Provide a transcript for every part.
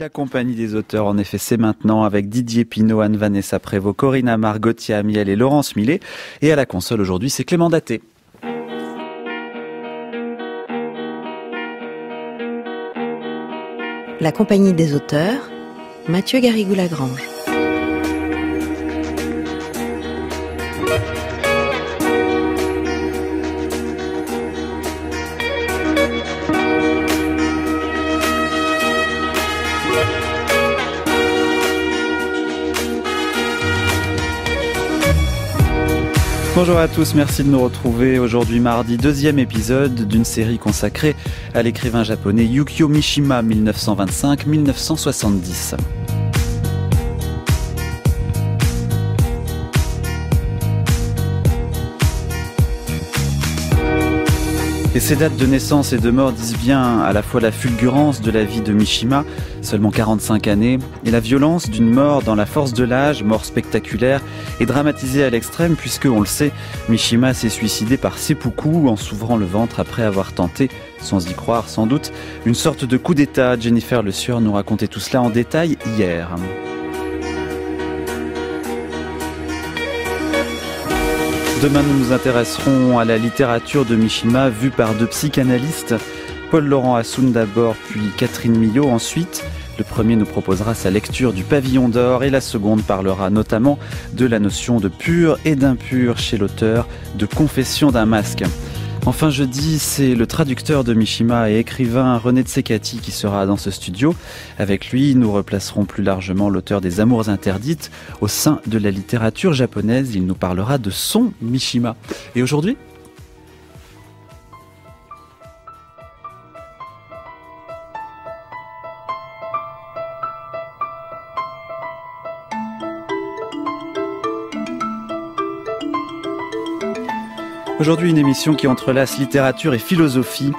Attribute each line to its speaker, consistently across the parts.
Speaker 1: La compagnie des auteurs, en effet, c'est maintenant avec Didier Pinot, Anne-Vanessa Prévost, Corina margotti Gauthier Amiel et Laurence Millet. Et à la console aujourd'hui, c'est Clément Daté.
Speaker 2: La compagnie des auteurs, Mathieu Garrigou-Lagrange.
Speaker 1: Bonjour à tous, merci de nous retrouver aujourd'hui mardi, deuxième épisode d'une série consacrée à l'écrivain japonais Yukio Mishima 1925-1970. Et ces dates de naissance et de mort disent bien à la fois la fulgurance de la vie de Mishima, seulement 45 années, et la violence d'une mort dans la force de l'âge, mort spectaculaire et dramatisée à l'extrême puisque, on le sait, Mishima s'est suicidé par seppuku en s'ouvrant le ventre après avoir tenté sans y croire sans doute, une sorte de coup d'État. Jennifer Le Sueur nous racontait tout cela en détail hier. Demain, nous nous intéresserons à la littérature de Mishima vue par deux psychanalystes, Paul-Laurent Assoun d'abord, puis Catherine Millot ensuite. Le premier nous proposera sa lecture du pavillon d'or et la seconde parlera notamment de la notion de pur et d'impur chez l'auteur de Confession d'un masque. Enfin jeudi, c'est le traducteur de Mishima et écrivain René Tsekati qui sera dans ce studio. Avec lui, nous replacerons plus largement l'auteur des Amours interdites au sein de la littérature japonaise. Il nous parlera de son Mishima. Et aujourd'hui, Aujourd'hui, une émission qui entrelace littérature et philosophie,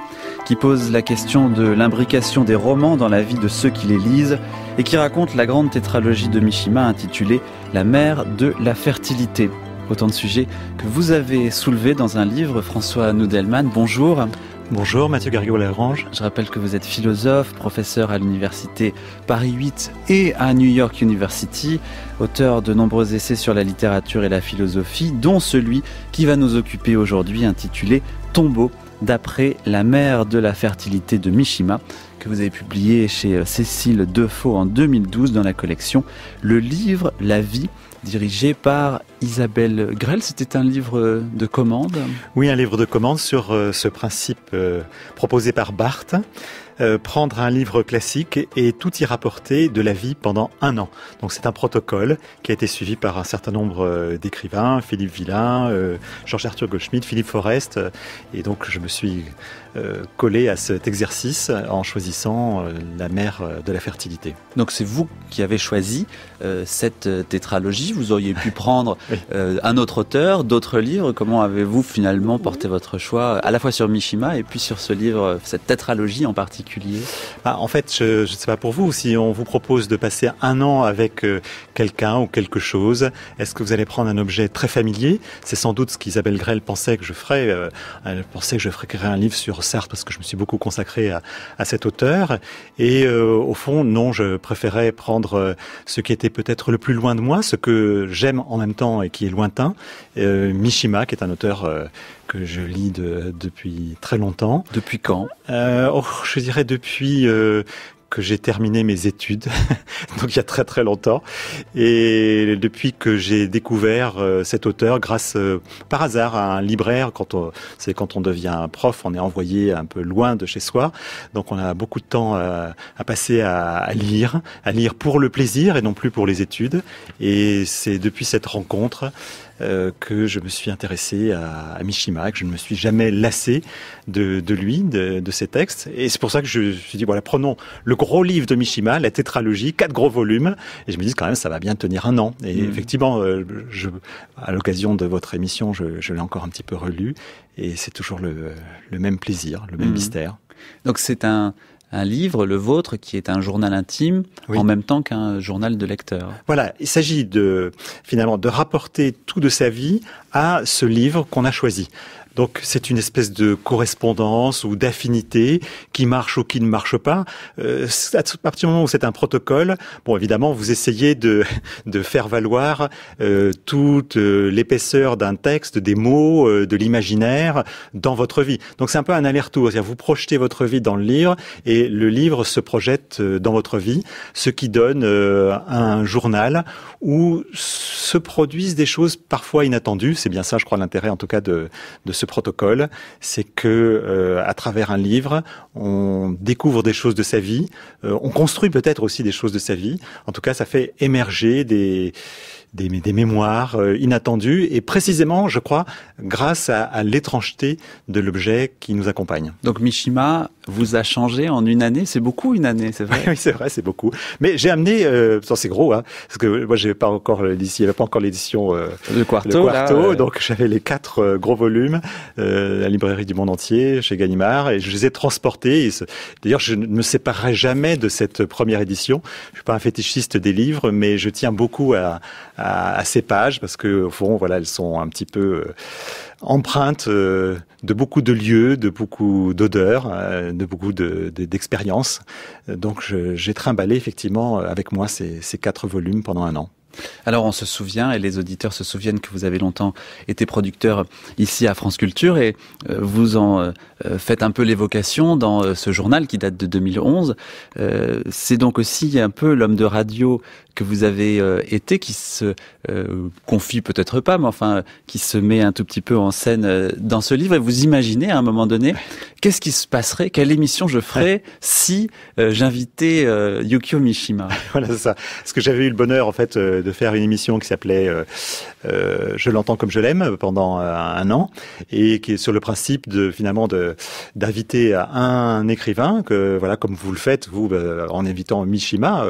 Speaker 1: qui pose la question de l'imbrication des romans dans la vie de ceux qui les lisent et qui raconte la grande tétralogie de Mishima intitulée La mère de la fertilité. Autant de sujets que vous avez soulevés dans un livre, François Noudelman. Bonjour. Bonjour Mathieu Gargot larange Je rappelle que vous êtes philosophe, professeur à l'université Paris 8 et à New York University, auteur de nombreux essais sur la littérature et la philosophie, dont celui qui va nous occuper aujourd'hui intitulé Tombeau d'après La mère de la fertilité de Mishima, que vous avez publié chez Cécile Defoe en 2012 dans la collection Le livre, la vie dirigé par
Speaker 3: Isabelle Grell, C'était un livre de commande Oui, un livre de commande sur euh, ce principe euh, proposé par Barthes. Euh, prendre un livre classique et tout y rapporter de la vie pendant un an. Donc c'est un protocole qui a été suivi par un certain nombre d'écrivains, Philippe Villain, Georges Arthur Goldschmidt, Philippe Forest. Et donc je me suis euh, coller à cet exercice en choisissant euh, la mère euh, de la fertilité. Donc c'est vous qui avez choisi cette tétralogie. Vous auriez pu prendre
Speaker 1: un autre auteur, d'autres livres. Comment avez-vous finalement porté votre choix à la fois sur Mishima
Speaker 3: et puis sur ce livre, cette tétralogie en particulier ah, En fait, je ne sais pas pour vous, si on vous propose de passer un an avec quelqu'un ou quelque chose, est-ce que vous allez prendre un objet très familier C'est sans doute ce qu'Isabelle Grell pensait que je ferais. elle pensait que je ferais un livre sur certes, parce que je me suis beaucoup consacré à, à cet auteur. Et euh, au fond, non, je préférais prendre euh, ce qui était peut-être le plus loin de moi, ce que j'aime en même temps et qui est lointain. Euh, Mishima, qui est un auteur que je lis depuis très longtemps. Depuis quand oh, Je dirais depuis que j'ai terminé mes études, donc il y a très très longtemps, et depuis que j'ai découvert euh, cet auteur grâce euh, par hasard à un libraire. Quand on, c'est quand on devient prof, on est envoyé un peu loin de chez soi, donc on a beaucoup de temps euh, à passer à, lire, à lire pour le plaisir et non plus pour les études. Et c'est depuis cette rencontre euh, que je me suis intéressé à, Mishima, que je ne me suis jamais lassé de, lui, de, ses textes. Et c'est pour ça que je me suis dit, voilà, prenons le gros livre de Mishima, la tétralogie, quatre gros volumes. Et je me dis quand même, ça va bien tenir un an. Et mm. effectivement, euh, je, à l'occasion de votre émission, je, l'ai encore un petit peu relu. Et c'est toujours le, même plaisir, le même mm. mystère. Donc c'est un, un livre, le vôtre,
Speaker 1: qui est un journal intime,
Speaker 3: en même temps qu'un journal de lecteur. Voilà, il s'agit de finalement de rapporter tout de sa vie à ce livre qu'on a choisi. Donc c'est une espèce de correspondance ou d'affinité qui marche ou qui ne marche pas. Euh, à partir du moment où c'est un protocole, bon évidemment vous essayez de, de faire valoir euh, toute euh, l'épaisseur d'un texte, des mots, euh, de l'imaginaire dans votre vie. Donc c'est un peu un aller-retour, c'est-à-dire vous projetez votre vie dans le livre et le livre se projette dans votre vie, ce qui donne un journal où se produisent des choses parfois inattendues. C'est bien ça, je crois, l'intérêt en tout cas de, de ce protocole, c'est que euh, à travers un livre, on découvre des choses de sa vie, euh, on construit peut-être aussi des choses de sa vie. En tout cas, ça fait émerger des des, mémoires euh, inattendues et précisément, je crois, grâce à l'étrangeté de l'objet qui nous accompagne. Donc Mishima vous a changé en une année. C'est beaucoup une année, c'est vrai. oui, c'est vrai, c'est beaucoup. Mais j'ai amené, euh, ça c'est gros, hein, parce que moi j'ai pas encore l'édition, pas encore l'édition euh, le quarto, donc j'avais les quatre euh, gros volumes euh, la librairie du monde entier chez Gallimard et je les ai transportés. D'ailleurs, je ne me séparerai jamais de cette première édition. Je suis pas un fétichiste des livres, mais je tiens beaucoup à, à, à ces pages parce que au fond, voilà, elles sont un petit peu euh, empreinte euh, de beaucoup de lieux, de beaucoup d'odeurs, euh, de beaucoup d'expériences. Euh, donc j'ai trimballé effectivement avec moi ces, ces quatre volumes pendant un an. Alors on se souvient, et les auditeurs se souviennent
Speaker 1: que vous avez longtemps été producteur ici à France Culture, et vous en faites un peu l'évocation dans ce journal qui date de 2011. C'est donc aussi un peu l'homme de radio que vous avez euh, été, qui se euh, confie peut-être pas, mais enfin qui se met un tout petit peu en scène euh, dans ce livre. Et vous imaginez à un moment donné,
Speaker 3: qu'est-ce qui se passerait, quelle émission je ferais si j'invitais Yukio Mishima Voilà, ça. Parce que j'avais eu le bonheur en fait de faire une émission qui s'appelait Je l'entends comme je l'aime pendant un an et qui est sur le principe de finalement de d'inviter un écrivain que voilà comme vous le faites vous en invitant Mishima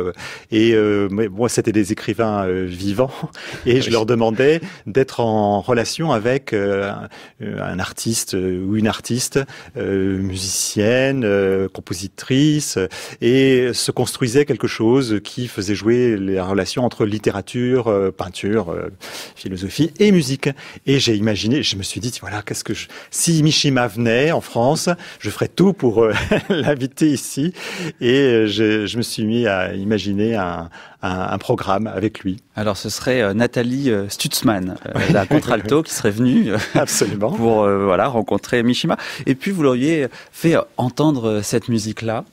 Speaker 3: et moi, c'était des écrivains euh, vivants, et ah je leur demandais d'être en relation avec euh, euh, un artiste ou une artiste, musicienne, compositrice, et se construisait quelque chose qui faisait jouer la relation entre littérature, peinture, philosophie et musique. Et j'ai imaginé, je me suis dit, voilà, qu'est-ce que si Mishima venait en France, je ferais tout pour l'inviter ici, et je, je me suis mis à imaginer un, un un, programme avec lui. Alors ce serait euh, Nathalie euh, Stutzman
Speaker 1: euh, la contralto, qui serait venue Absolument. pour voilà rencontrer Mishima. Et puis vous l'auriez fait entendre cette musique-là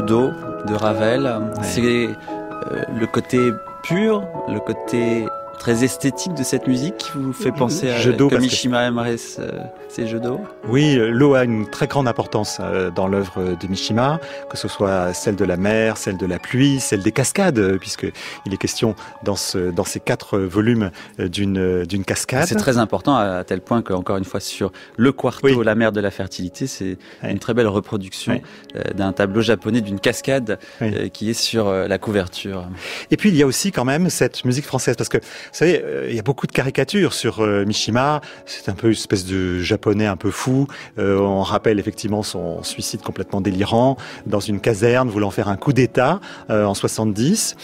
Speaker 1: d'eau de Ravel. C'est euh, le côté pur, le côté très esthétique de cette musique qui vous fait penser à Mishima
Speaker 3: aimerait ses jeux d'eau euh, Oui, euh, l'eau a une très grande importance euh, dans l'œuvre de Mishima, que ce soit celle de la mer, celle de la pluie, celle des cascades, puisqu'il est question dans, dans ces quatre volumes d'une cascade. C'est très important
Speaker 1: à, tel point que encore une fois sur le quarto, la mer de la fertilité, c'est une très belle reproduction
Speaker 3: d'un tableau japonais d'une cascade qui est sur la couverture. Et puis il y a aussi quand même cette musique française parce que vous savez, euh, il y a beaucoup de caricatures sur euh, Mishima. C'est un peu une espèce de japonais un peu fou. Euh, on rappelle effectivement son suicide complètement délirant dans une caserne voulant faire un coup d'État en 70.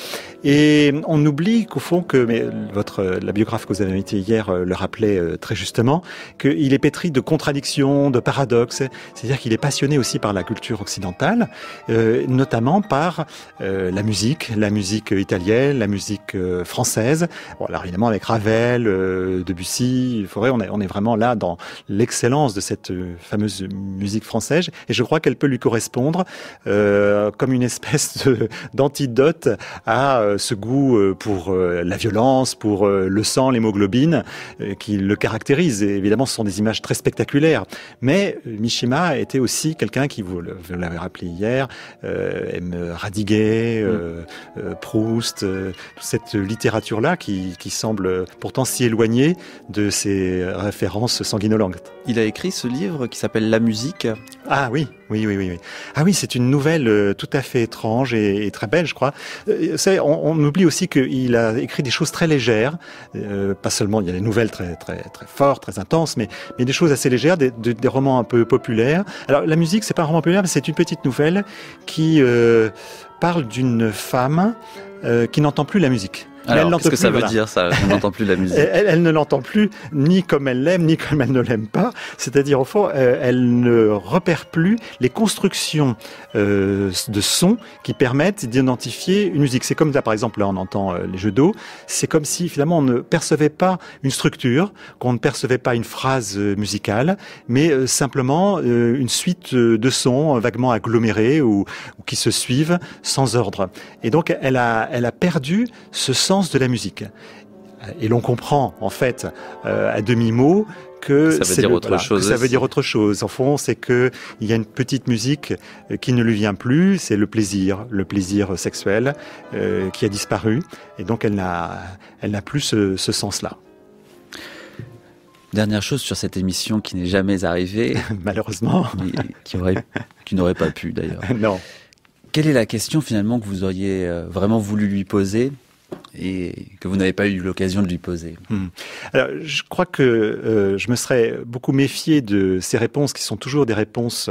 Speaker 3: Et on oublie qu'au fond, que mais votre, la biographe que vous avez invitée hier le rappelait très justement, qu'il est pétri de contradictions, de paradoxes. C'est-à-dire qu'il est passionné aussi par la culture occidentale, notamment par la musique, la musique italienne, la musique française. Alors évidemment avec Ravel, euh, Debussy, Fauré, on est, on est vraiment là dans l'excellence de cette euh, fameuse musique française et je crois qu'elle peut lui correspondre euh, comme une espèce d'antidote à euh, ce goût pour la violence, pour le sang, l'hémoglobine qui le caractérise. Et évidemment ce sont des images très spectaculaires, mais Mishima était aussi quelqu'un qui, vous l'avez rappelé hier, euh, aime Radiguet, mm. Proust, cette littérature-là qui, qui semble pourtant si éloigné de ses références sanguinolentes. Il a écrit ce livre qui s'appelle La musique. Ah oui, oui, oui, oui. Ah oui, c'est une nouvelle euh, tout à fait étrange et, très belle, je crois. Euh, on, oublie aussi qu'il a écrit des choses très légères, euh, pas seulement il y a des nouvelles très très très fortes, très intenses, mais des choses assez légères, des, romans un peu populaires. Alors la musique, c'est pas un roman populaire, mais c'est une petite nouvelle qui parle d'une femme qui n'entend plus la musique. Alors, qu'est-ce que ça veut dire,
Speaker 1: ça On n'entend plus la musique.
Speaker 3: elle, ne l'entend plus, ni comme elle l'aime, ni comme elle ne l'aime pas. C'est-à-dire, au fond, euh, elle ne repère plus les constructions euh, de sons qui permettent d'identifier une musique. C'est comme par exemple, là, on entend euh, les jeux d'eau. C'est comme si, finalement, on ne percevait pas une structure, qu'on ne percevait pas une phrase musicale, mais simplement une suite de sons vaguement agglomérés ou, qui se suivent sans ordre. Et donc, elle a, elle a perdu ce sens de la musique. Et l'on comprend en fait euh, à demi-mot que ça veut dire autre chose. Ça veut dire autre chose. En fond, c'est que il y a une petite musique euh, qui ne lui vient plus. C'est le plaisir, le plaisir sexuel euh, qui a disparu. Et donc elle n'a, elle n'a plus ce, sens-là.
Speaker 1: Dernière chose sur cette émission qui n'est jamais arrivée, malheureusement, qui, aurait, qui n'aurait pas pu d'ailleurs. Non. Quelle est la question finalement que vous auriez vraiment voulu lui poser et que vous n'avez pas eu l'occasion de lui poser. Hmm.
Speaker 3: Alors, je crois que euh, je me serais beaucoup méfié de ces réponses qui sont toujours des réponses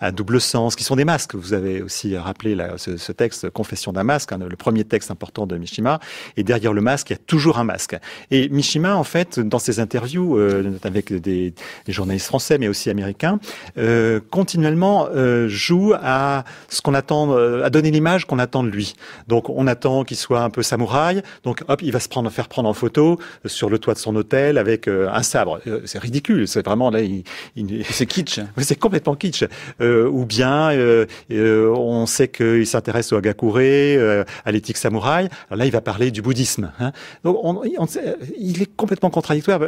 Speaker 3: à double sens, qui sont des masques. Vous avez aussi rappelé ce, texte Confession d'un masque, hein, le premier texte important de Mishima. Et derrière le masque, il y a toujours un masque. Et Mishima, en fait, dans ses interviews euh, avec des, journalistes français, mais aussi américains, euh, continuellement joue à ce qu'on attend, à donner l'image qu'on attend de lui. Donc, on attend qu'il soit un peu samouraï donc hop, il va se prendre, faire prendre en photo euh, sur le toit de son hôtel avec euh, un sabre. Euh, c'est ridicule, c'est vraiment là. Il, C'est kitsch. c'est complètement kitsch. ou bien on sait qu'il s'intéresse au Hagakure, à l'éthique samouraï. Alors là, il va parler du bouddhisme. Hein. Donc on, il est complètement contradictoire.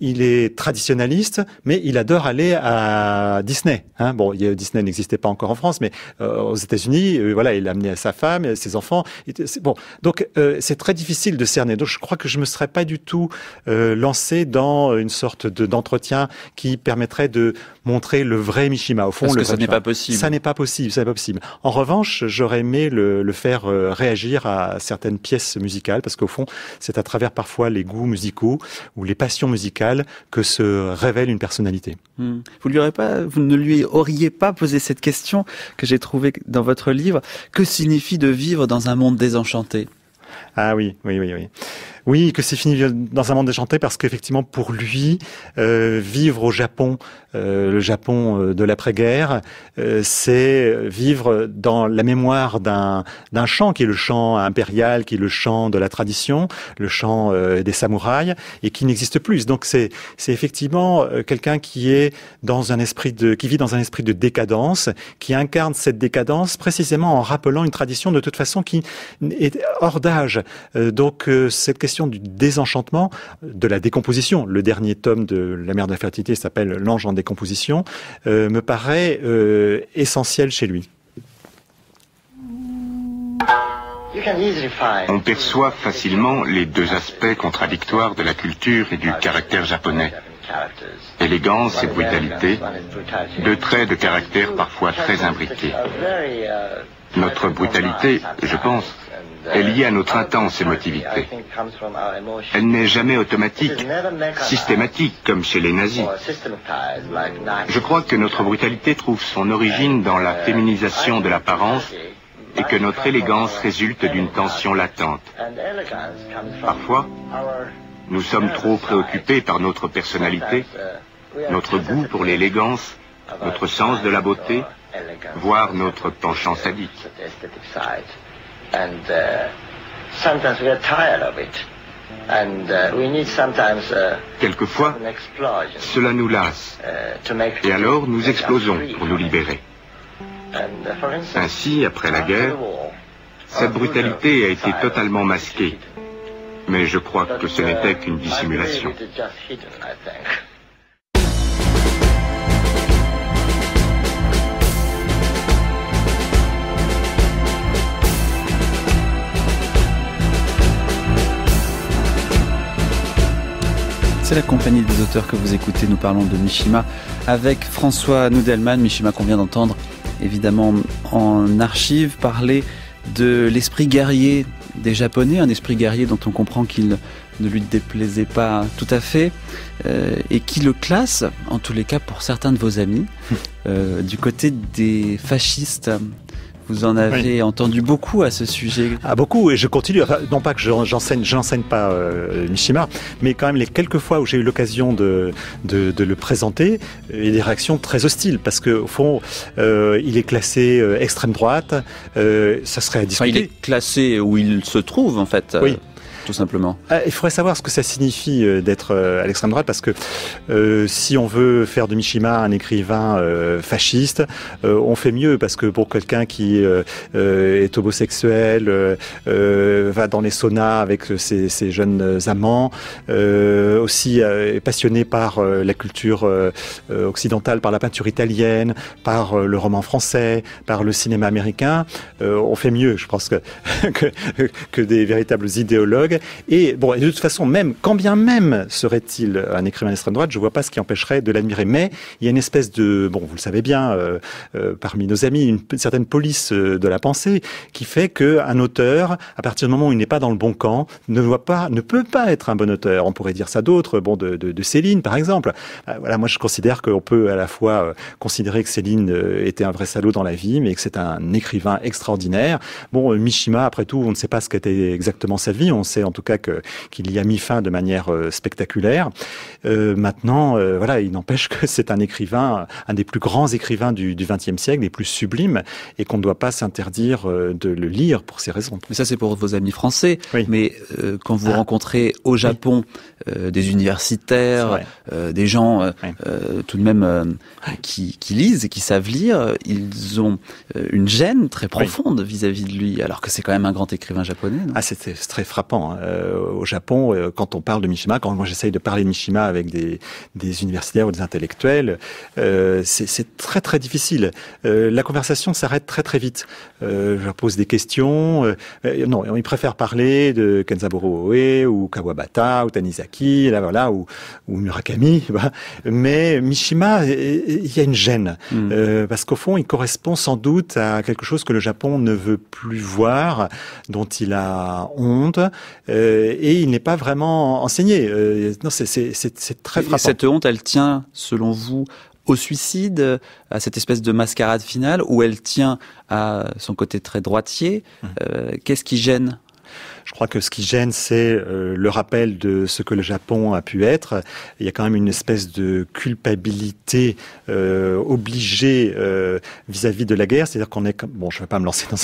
Speaker 3: il est traditionnaliste, mais il adore aller à Disney. Hein. Bon, Disney n'existait pas encore en France, mais aux États-Unis, voilà, il a amené à sa femme, et ses enfants. bon, donc euh, c'est très difficile de cerner. Donc je crois que je me serais pas du tout euh, lancé dans euh, une sorte d'entretien qui permettrait de montrer le vrai Mishima. Au fond, Parce que ça n'est pas possible. Ça n'est pas possible. Ça n'est pas possible. En revanche, j'aurais aimé le, faire réagir à certaines pièces musicales parce qu'au fond, c'est à travers parfois les goûts musicaux ou les passions musicales que se révèle une personnalité.
Speaker 1: Hmm. Vous vous ne lui auriez pas posé cette question que j'ai trouvée dans votre livre. Que signifie de vivre dans un monde désenchanté
Speaker 3: ah oui, oui, oui, oui. Oui, que c'est fini dans un monde déchanté parce qu'effectivement, pour lui, euh, vivre au Japon euh, le Japon euh, de l'après-guerre, euh, c'est vivre dans la mémoire d'un chant qui est le chant impérial, qui est le chant de la tradition, le chant des samouraïs, et qui n'existe plus. Donc c'est effectivement quelqu'un qui est dans un esprit de qui vit dans un esprit de décadence, qui incarne cette décadence précisément en rappelant une tradition de toute façon qui est hors d'âge. donc cette question du désenchantement, de la décomposition, le dernier tome de La Mère de la Fertilité s'appelle L'ange en euh, me paraît euh, essentiel chez lui.
Speaker 4: On perçoit facilement les deux aspects contradictoires de la culture et du caractère japonais. Élégance et brutalité, deux traits de caractère parfois très imbriqués. Notre brutalité, je pense, est liée à notre intense émotivité.
Speaker 2: Elle n'est jamais automatique, systématique comme chez les nazis.
Speaker 4: Je crois que notre brutalité trouve son origine dans la féminisation de l'apparence et que notre élégance résulte d'une tension latente. Parfois, nous sommes trop préoccupés par notre personnalité, notre goût pour l'élégance, notre sens de la beauté, voire notre penchant sadique. Quelquefois, cela nous lasse. Uh, et alors nous explosons pour nous libérer. Uh, Ainsi, après la guerre, cette brutalité a été totalement masquée. Mais je crois que ce n'était uh, qu'une dissimulation.
Speaker 1: la compagnie des auteurs que vous écoutez. Nous parlons de Mishima avec François Noudelman. Mishima qu'on vient d'entendre, évidemment, en archive, parler de l'esprit guerrier des Japonais, un esprit guerrier dont on comprend qu'il ne lui déplaisait pas tout à fait, euh, et qui le classe, en tous les cas pour certains de vos amis, hum. euh, du côté des
Speaker 3: fascistes vous en avez entendu beaucoup à ce sujet. Ah, beaucoup, et je continue. Non pas que j'enseigne, je n'enseigne pas euh, Mishima, mais quand même les quelques fois où j'ai eu l'occasion de, de, le présenter, il y a des réactions très hostiles, parce qu'au fond, euh, il est classé euh, extrême droite, ça serait à discuter. il est
Speaker 1: classé où il se trouve, en fait. Oui tout simplement
Speaker 3: ah, Il faudrait savoir ce que ça signifie euh, d'être euh, à l'extrême droite, parce que euh, si on veut faire de Mishima un écrivain fasciste, on fait mieux, parce que pour quelqu'un qui est homosexuel, va dans les saunas avec ses, jeunes amants, aussi passionné par la culture occidentale, par la peinture italienne, par le roman français, par le cinéma américain, on fait mieux, je pense, que, que des véritables idéologues. Et bon, de toute façon, même, quand bien même serait-il un écrivain d'extrême droite, je vois pas ce qui empêcherait de l'admirer. Mais il y a une espèce de, bon, vous le savez bien, euh, euh, parmi nos amis, une, certaine police euh, de la pensée qui fait que un auteur, à partir du moment où il n'est pas dans le bon camp, ne voit pas, ne peut pas être un bon auteur. On pourrait dire ça d'autres, bon, de, Céline, par exemple. voilà, moi, je considère qu'on peut à la fois considérer que Céline était un vrai salaud dans la vie, mais que c'est un écrivain extraordinaire. Bon, Mishima, après tout, on ne sait pas ce qu'était exactement sa vie. On sait en tout cas que qu'il y a mis fin de manière euh, spectaculaire. Euh, maintenant, euh, voilà, il n'empêche que c'est un écrivain, un des plus grands écrivains du XXe siècle, les plus sublimes, et qu'on ne doit pas s'interdire de le lire pour ces raisons. Mais ça, c'est pour vos amis français.
Speaker 1: Mais quand vous ah. rencontrez au Japon des universitaires, des gens tout de même qui, lisent et qui savent lire, ils
Speaker 3: ont une gêne très profonde vis-à-vis -vis de lui, alors que c'est quand même un grand écrivain japonais. ah, c'était très frappant. Hein. Euh, au Japon, euh, quand on parle de Mishima, quand moi j'essaye de parler de Mishima avec des, des universitaires ou des intellectuels, euh, c'est très très difficile. la conversation s'arrête très très vite. je leur pose des questions. non, ils préfèrent parler de Kenzaburo Oe ou Kawabata ou Tanizaki, là voilà, ou, ou Murakami. Bah. Mais Mishima, il y a une gêne hmm. parce qu'au fond, il correspond sans doute à quelque chose que le Japon ne veut plus voir, dont il a honte euh, et il n'est pas vraiment enseigné. Euh, non, c'est très
Speaker 5: frappant.
Speaker 1: cette honte, elle tient, selon vous, au suicide, à cette espèce de mascarade finale,
Speaker 3: où elle tient à son côté très droitier. Hum. Euh, qu'est-ce qui gêne je crois que ce qui gêne, c'est euh, le rappel de ce que le Japon a pu être. Il y a quand même une espèce de culpabilité euh, obligée euh, vis-à-vis de la guerre. C'est-à-dire qu'on est, bon, je ne vais pas me lancer dans,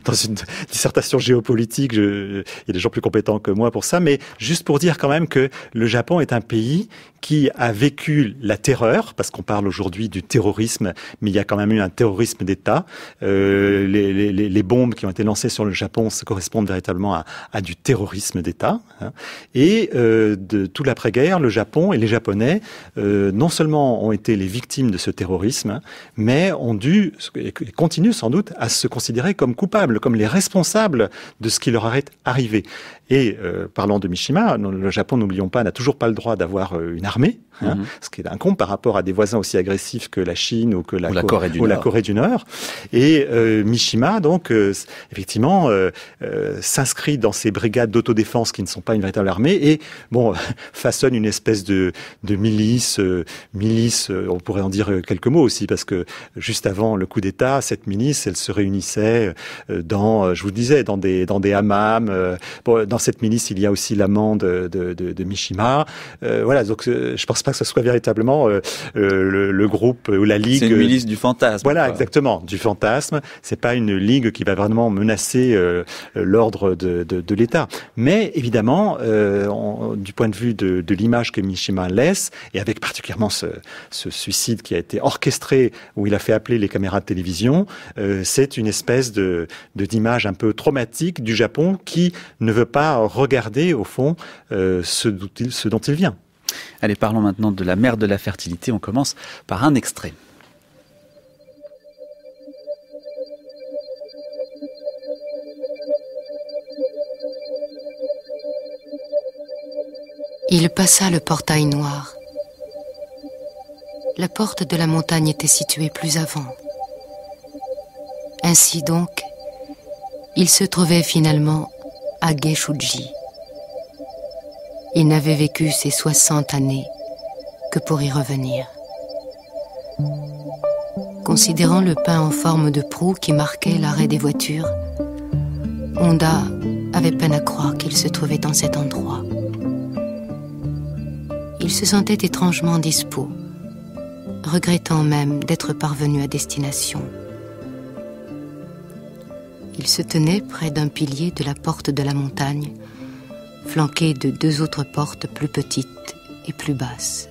Speaker 3: dans une dissertation géopolitique. Je, il y a des gens plus compétents que moi pour ça, mais juste pour dire quand même que le Japon est un pays qui a vécu la terreur, parce qu'on parle aujourd'hui du terrorisme, mais il y a quand même eu un terrorisme d'État. Euh, les, les, les, bombes qui ont été lancées sur le Japon, se correspondent véritablement à, à du terrorisme d'État. Hein. Et euh, de tout l'après-guerre, le Japon et les Japonais, euh, non seulement ont été les victimes de ce terrorisme, hein, mais ont dû, et continuent sans doute, à se considérer comme coupables, comme les responsables de ce qui leur est arrivé. Et euh, parlant de Mishima, le Japon, n'oublions pas, n'a toujours pas le droit d'avoir euh, une armée, hein, mhm. ce qui est un con par rapport à des voisins aussi agressifs que la Chine ou que la, Corée, du Nord. Et euh, Mishima, donc, effectivement, s'inscrit dans ces brigades d'autodéfense qui ne sont pas une véritable armée et, bon, façonne une espèce de, de milice, milice, on pourrait en dire quelques mots aussi, parce que juste avant le coup d'État, cette milice, elle se réunissait dans, je vous le disais, dans des, dans des hammams, dans cette milice, il y a aussi l'amende de, Mishima. Euh, voilà, donc euh, je pense pas que ce soit véritablement euh, le, groupe ou la ligue. C'est une milice du
Speaker 1: fantasme. Voilà,
Speaker 3: exactement, du fantasme. C'est pas une ligue qui va vraiment menacer l'ordre de, de l'État. Mais évidemment, du point de vue de, l'image que Mishima laisse, et avec particulièrement ce, ce, suicide qui a été orchestré, où il a fait appeler les caméras de télévision, c'est une espèce de d'image un peu traumatique du Japon qui ne veut pas regarder au fond euh, ce, dont il, dont il vient. Allez, parlons maintenant de
Speaker 1: la mère de la fertilité. On commence par un extrait.
Speaker 2: Il passa le portail noir. La porte de la montagne était située plus avant. Ainsi donc, il se trouvait finalement à Il n'avait vécu ces 60 années que pour y revenir. Considérant le pain en forme de proue qui marquait l'arrêt des voitures, Honda avait peine à croire qu'il se trouvait en cet endroit. Il se sentait étrangement dispos, regrettant même d'être parvenu à destination. Il se tenait près d'un pilier de la porte de la montagne, flanqué de deux autres portes plus petites et plus basses.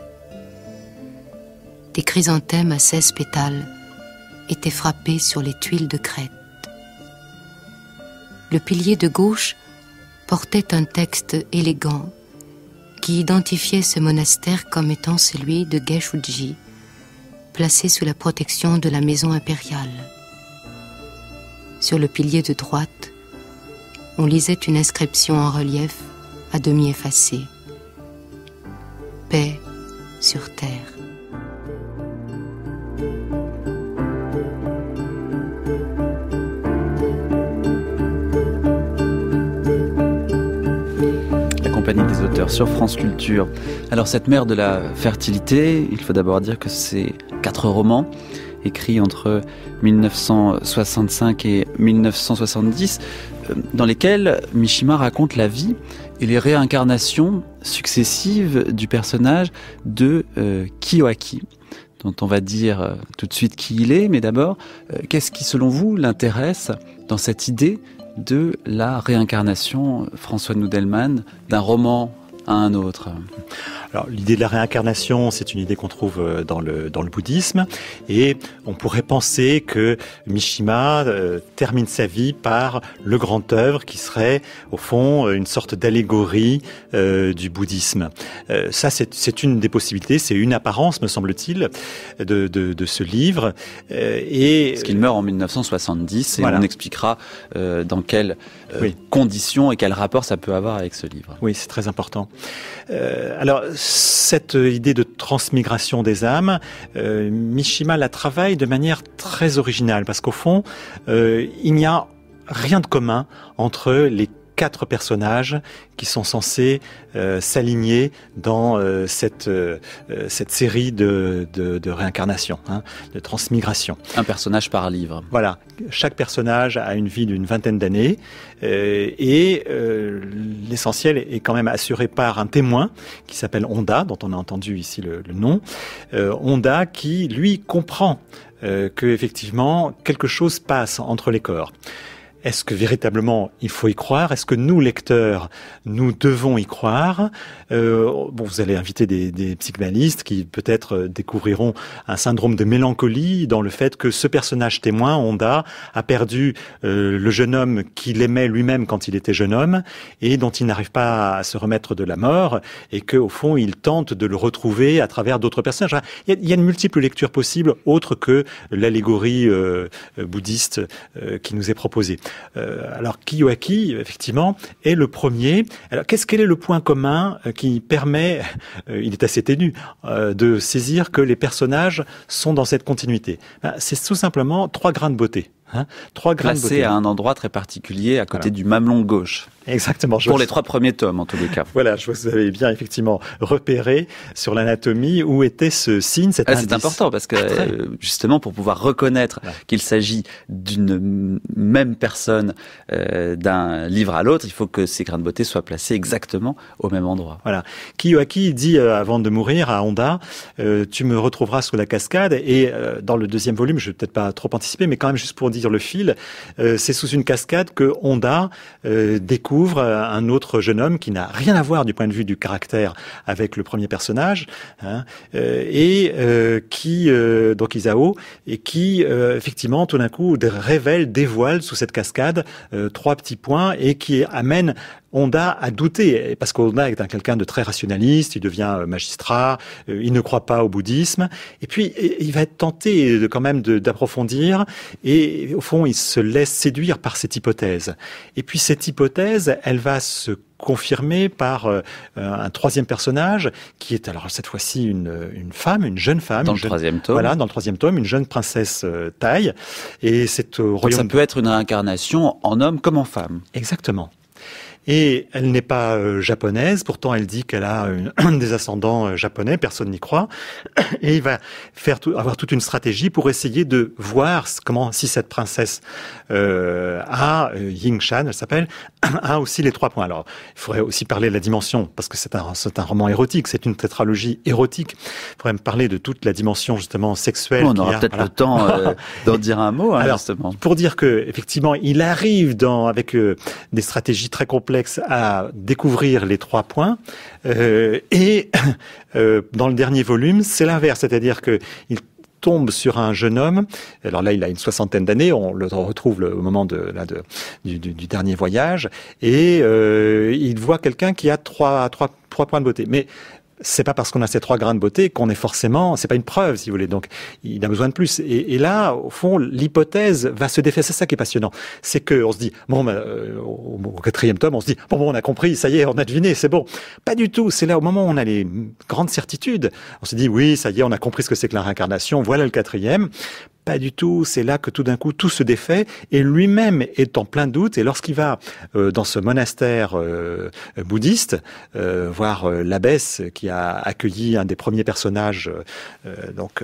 Speaker 2: Des chrysanthèmes à seize pétales étaient frappés sur les tuiles de crête. Le pilier de gauche portait un texte élégant qui identifiait ce monastère comme étant celui de Geshuji, placé sous la protection de la maison impériale sur le pilier de droite, on lisait une inscription en relief à demi effacée. Paix sur terre.
Speaker 1: La compagnie des auteurs sur France Culture. Alors cette mère de la fertilité, il faut d'abord dire que c'est quatre romans écrit entre 1965 et 1970, euh, dans lesquels Mishima raconte la vie et les réincarnations successives du personnage de euh, Kiyoaki dont on va dire euh, tout de suite qui il est, mais d'abord, qu'est-ce qui, selon vous, l'intéresse dans cette idée de la réincarnation
Speaker 3: François Noudelman d'un roman un autre Alors l'idée de la réincarnation, c'est une idée qu'on trouve euh, dans le, dans le bouddhisme et on pourrait penser que Mishima euh, termine sa vie par le grand œuvre qui serait au fond une sorte d'allégorie euh, du bouddhisme. ça c'est une des possibilités, c'est une apparence me semble-t-il de, de, de, ce livre. et... Ce qu'il meurt en
Speaker 1: 1970 et on expliquera dans quel euh, conditions et quel rapport ça
Speaker 3: peut avoir avec ce livre. Oui, c'est très important. Euh, alors, cette idée de transmigration des âmes, euh, Mishima la travaille de manière très originale, parce qu'au fond, il n'y a rien de commun entre les quatre personnages qui sont censés euh, s'aligner dans euh, cette, euh, cette série de, de, de réincarnation, hein, de transmigration. Un personnage par livre. Voilà. Chaque personnage a une vie d'une vingtaine d'années et l'essentiel est quand même assuré par un témoin qui s'appelle Honda, dont on a entendu ici le, le nom. Honda qui, lui, comprend que effectivement quelque chose passe entre les corps. Est-ce que véritablement il faut y croire Est-ce que nous, lecteurs, nous devons y croire euh, Bon, vous allez inviter des, psychanalystes qui peut-être euh, découvriront un syndrome de mélancolie dans le fait que ce personnage témoin, Honda, a perdu euh, le jeune homme qu'il aimait lui-même quand il était jeune homme et dont il n'arrive pas à se remettre de la mort et qu'au fond il tente de le retrouver à travers d'autres personnages. Il y, a, une multiple lecture possible autre que l'allégorie bouddhiste qui nous est proposée. Euh, alors Kiyoaki, effectivement, est le premier. Alors qu'est-ce quel est le point commun euh, qui permet, euh, il est assez ténu, de saisir que les personnages sont dans cette continuité ben, C'est tout simplement trois grains de beauté. Hein, trois grains de à un
Speaker 1: endroit très particulier, à côté du mamelon gauche.
Speaker 3: Exactement. Pour les trois
Speaker 1: premiers tomes, en tous les cas.
Speaker 3: Voilà, je vois que vous avez bien effectivement repéré sur l'anatomie
Speaker 1: où était ce signe, cet ah, indice C'est important parce que ah, euh, justement pour pouvoir reconnaître qu'il s'agit d'une même personne euh, d'un livre à l'autre, il faut que ces grains de beauté
Speaker 3: soient placés exactement au même endroit. Voilà. Kiyoaki dit euh, avant de mourir à Honda, tu me retrouveras sous la cascade et dans le deuxième volume, je vais peut-être pas trop anticiper, mais quand même juste pour dire le fil, c'est sous une cascade que Honda découvre découvre euh, un autre jeune homme qui n'a rien à voir du point de vue du caractère avec le premier personnage, hein, euh, et euh, qui, donc Isao, et qui, effectivement, tout d'un coup, révèle, dévoile sous cette cascade trois petits points et qui amène Honda a douté, parce qu'Honda est quelqu'un de très rationaliste, il devient euh, magistrat, euh, il ne croit pas au bouddhisme, et puis il va être tenté de, quand même d'approfondir, et au fond il se laisse séduire par cette hypothèse. Et puis cette hypothèse, elle va se confirmer par euh, un troisième personnage qui est alors cette fois-ci une, femme, une jeune femme. Dans le troisième tome. Voilà, dans le troisième tome, une jeune princesse Thaï. Et c'est Ça peut être une incarnation en homme comme en femme. Exactement. Et elle n'est pas euh, japonaise, pourtant elle dit qu'elle a des ascendants euh, japonais, personne n'y croit. Et il va faire tout, avoir toute une stratégie pour essayer de voir comment si cette princesse euh, a euh, Ying Shan, elle s'appelle, a aussi les trois points. Alors, il faudrait aussi parler de la dimension, parce que c'est un, un roman érotique, c'est une tétralogie érotique. Il faudrait me parler de toute la dimension justement sexuelle. on aura peut-être le temps d'en dire un mot, hein, Alors, justement. Pour dire que effectivement, il arrive dans avec des stratégies très complexes à découvrir les trois points. Euh, et euh, dans le dernier volume, c'est l'inverse, c'est-à-dire que il tombe sur un jeune homme. Alors là, il a une soixantaine d'années. On le retrouve au moment de, du, dernier voyage, et euh, il voit quelqu'un qui a trois, trois, trois points de beauté. Mais c'est pas parce qu'on a ces trois grains de beauté qu'on est forcément, c'est pas une preuve, si vous voulez. Donc, il a besoin de plus. Et, là, au fond, l'hypothèse va se défaire. C'est ça qui est passionnant. C'est que on se dit, bon, ben, euh, au, au, quatrième tome, on se dit, bon, bon, on a compris, ça y est, on a deviné, c'est bon. Pas du tout. C'est là, au moment où on a les grandes certitudes, on se dit, oui, ça y est, on a compris ce que c'est que la réincarnation. Voilà le quatrième. Pas du tout. C'est là que tout d'un coup tout se défait et lui-même est en plein doute. Et lorsqu'il va euh, dans ce monastère euh, bouddhiste euh, voir l'abbesse qui a accueilli un des premiers personnages, donc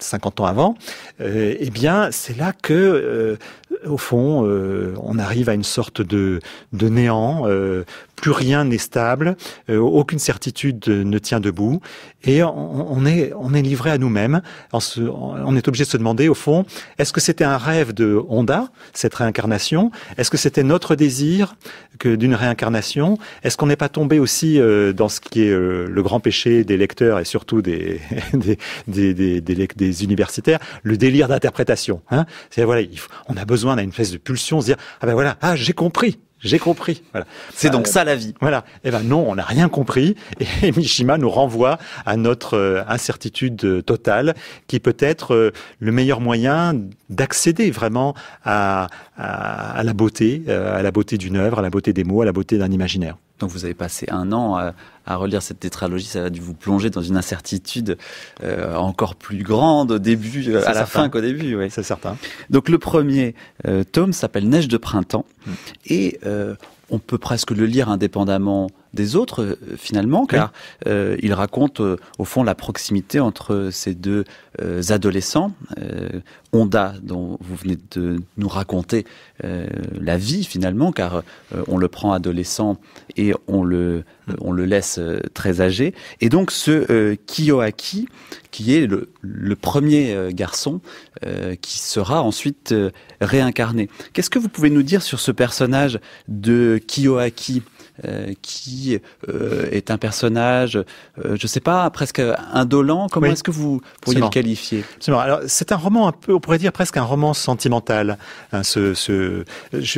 Speaker 3: 50 ans avant, eh bien c'est là que au fond, euh, on arrive à une sorte de, néant. Euh, plus rien n'est stable, euh, aucune certitude ne tient debout, et on, est on est livré à nous-mêmes. On est obligé de se demander, au fond, est-ce que c'était un rêve de Honda cette réincarnation Est-ce que c'était notre désir que d'une réincarnation Est-ce qu'on n'est pas tombé aussi dans ce qui est le grand péché des lecteurs et surtout des des, des, universitaires, le délire d'interprétation hein C'est voilà, on a besoin besoin une phase de pulsion, se dire ah ben voilà, ah j'ai compris. J'ai compris. Voilà. C'est donc ça la vie. Voilà. Eh ben non, on n'a rien compris. Et Mishima nous renvoie à notre euh, incertitude euh, totale, qui peut être euh, le meilleur moyen d'accéder vraiment à, à la beauté, à la beauté d'une œuvre, à la beauté des mots, à la beauté d'un imaginaire. Donc vous avez passé un an à, relire cette tétralogie, ça a dû vous plonger dans une
Speaker 1: incertitude euh, encore plus grande au début, euh, à la fin qu'au
Speaker 3: début. Oui. C'est certain.
Speaker 1: Donc le premier euh, tome s'appelle Neige de printemps mm. et on peut presque le lire indépendamment des autres euh, finalement, car euh, il raconte euh, au fond la proximité entre ces deux adolescents, Honda dont vous venez de nous raconter la vie finalement, car on le prend adolescent et on le mm. on le laisse très âgé, et donc ce Kiyoaki qui est le, le premier garçon qui sera ensuite réincarné. Qu'est-ce que vous pouvez nous dire sur ce personnage de Kiyoaki? Euh, qui euh, est un personnage, euh, je ne sais pas, presque
Speaker 3: indolent. Comment est-ce que vous pourriez le qualifier Alors c'est un roman un peu, on pourrait dire presque un roman sentimental. Hein, ce,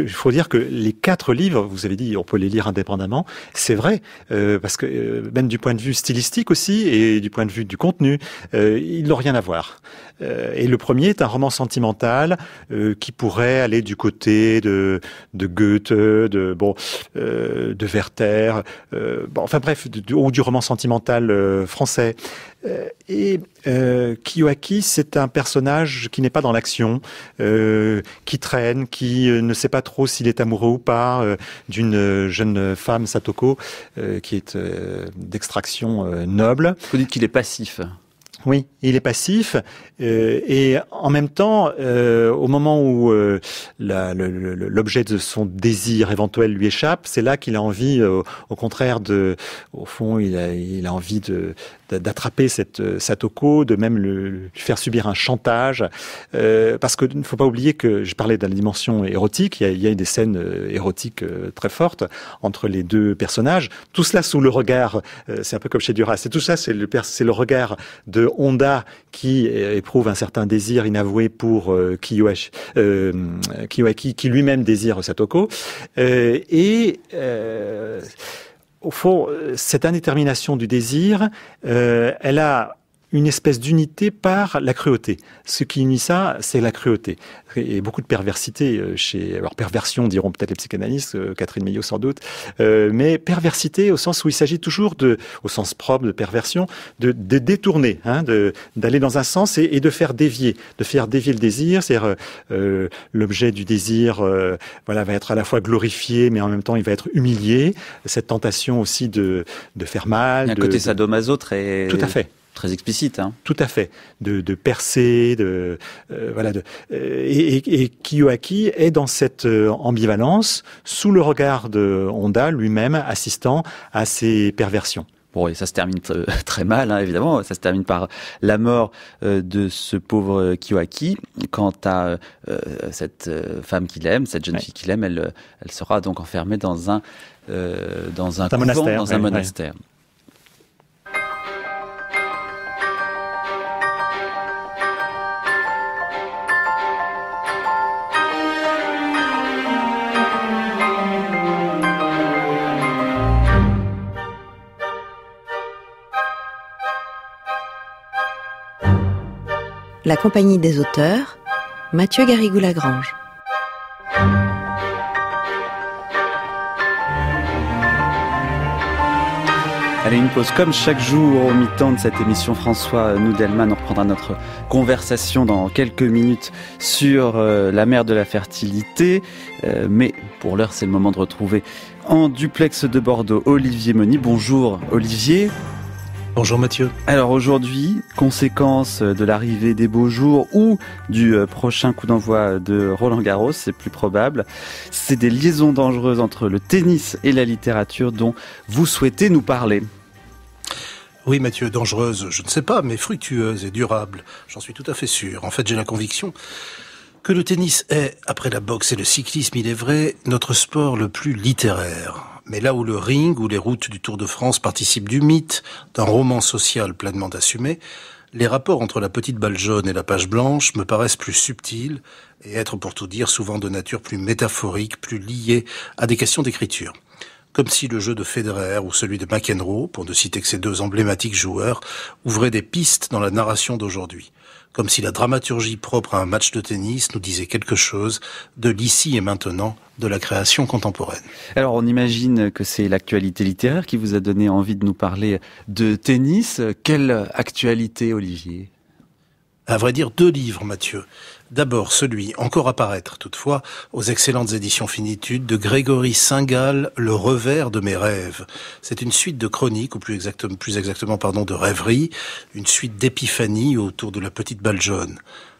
Speaker 3: il faut dire que les quatre livres, vous avez dit, on peut les lire indépendamment. C'est vrai, parce que même du point de vue stylistique aussi et du point de vue du contenu, ils n'ont rien à voir. Euh, et le premier est un roman sentimental euh, qui pourrait aller du côté de, de Goethe, de, bon, euh, de Werther, enfin bref, ou du roman sentimental français. et euh, Kiyoaki, c'est un personnage qui n'est pas dans l'action, euh, qui traîne, qui ne sait pas trop s'il est amoureux ou pas d'une jeune femme, Satoko, qui est d'extraction noble. Vous dites qu'il est passif. Oui, il est passif euh, et en même temps, euh, au moment où euh, l'objet de son désir éventuel lui échappe, c'est là qu'il a envie, au contraire de, au fond, il a, envie de d'attraper cette Satoko, de même le, lui faire subir un chantage, parce qu'il ne faut pas oublier que je parlais de la dimension érotique, il y, a, il des scènes érotiques très fortes entre les deux personnages. Tout cela sous le regard, c'est un peu comme chez Duras, c'est tout ça, c'est le, le regard de Honda qui euh, éprouve un certain désir inavoué pour euh, Kiyoshi, euh, Kiyoaki, qui lui-même désire Satoko. et au fond, cette indétermination du désir, elle a une espèce d'unité par la cruauté. Ce qui unit ça, c'est la cruauté. Et beaucoup de perversité euh, chez, alors perversion diront peut-être les psychanalystes, euh, Catherine Millot sans doute, euh, mais perversité au sens où il s'agit toujours de, au sens propre de perversion, de, détourner, hein, d'aller dans un sens et, de faire dévier, de faire dévier le désir, c'est-à-dire l'objet du désir, voilà, va être à la fois glorifié, mais en même temps il va être humilié. Cette tentation aussi de, faire mal. D'un côté ça, un de,
Speaker 1: côté Tout à fait
Speaker 3: très explicite. Hein. Tout à fait, de, de percer, de euh, voilà, euh, et, et, Kiyoaki est dans cette euh, ambivalence sous le regard de Honda lui-même, assistant à ses perversions. Bon, et ça se termine très mal, hein, évidemment.
Speaker 1: Ça se termine par la mort de ce pauvre Kiyoaki. Quant à cette femme qu'il aime, cette jeune fille qu'il aime, elle, sera donc enfermée dans un dans un, monastère, dans un monastère.
Speaker 2: La compagnie des auteurs, Mathieu Garrigou-Lagrange.
Speaker 1: Allez, une pause comme chaque jour au mi-temps de cette émission. François Noudelman reprendra notre conversation dans quelques minutes sur euh, la mère de la fertilité. Euh, mais pour l'heure, c'est le moment de retrouver en duplex de Bordeaux Olivier Moni. Bonjour Olivier. Bonjour Mathieu. Alors aujourd'hui, conséquence euh, de l'arrivée des beaux jours ou du euh, prochain coup d'envoi de Roland Garros, c'est plus probable, c'est des liaisons dangereuses entre le tennis et la
Speaker 5: littérature dont vous souhaitez nous parler. Oui, Mathieu, dangereuse, je ne sais pas, mais fructueuse et durable, j'en suis tout à fait sûr. En fait, j'ai la conviction que le tennis est, après la boxe et le cyclisme, il est vrai, notre sport le plus littéraire. Mais là où le ring ou les routes du Tour de France participent du mythe, d'un roman social pleinement assumé, les rapports entre la petite balle jaune et la page blanche me paraissent plus subtils et être, pour tout dire, souvent de nature plus métaphorique, plus liée à des questions d'écriture. Comme si le jeu de Federer ou celui de McEnroe, pour ne citer que ces deux emblématiques joueurs, ouvraient des pistes dans la narration d'aujourd'hui comme si la dramaturgie propre à un match de tennis nous disait quelque chose de l'ici et maintenant de la création contemporaine. Alors on imagine
Speaker 1: que c'est l'actualité littéraire qui vous a donné envie de nous parler de tennis. Quelle
Speaker 5: actualité, Olivier à vrai dire, deux livres, Mathieu. D'abord celui, encore à paraître toutefois, aux excellentes éditions Finitude de Grégory Singal, Le revers de mes rêves. C'est une suite de chroniques, ou plus exactement, pardon, de rêveries, une suite d'épiphanies autour de la petite balle jaune.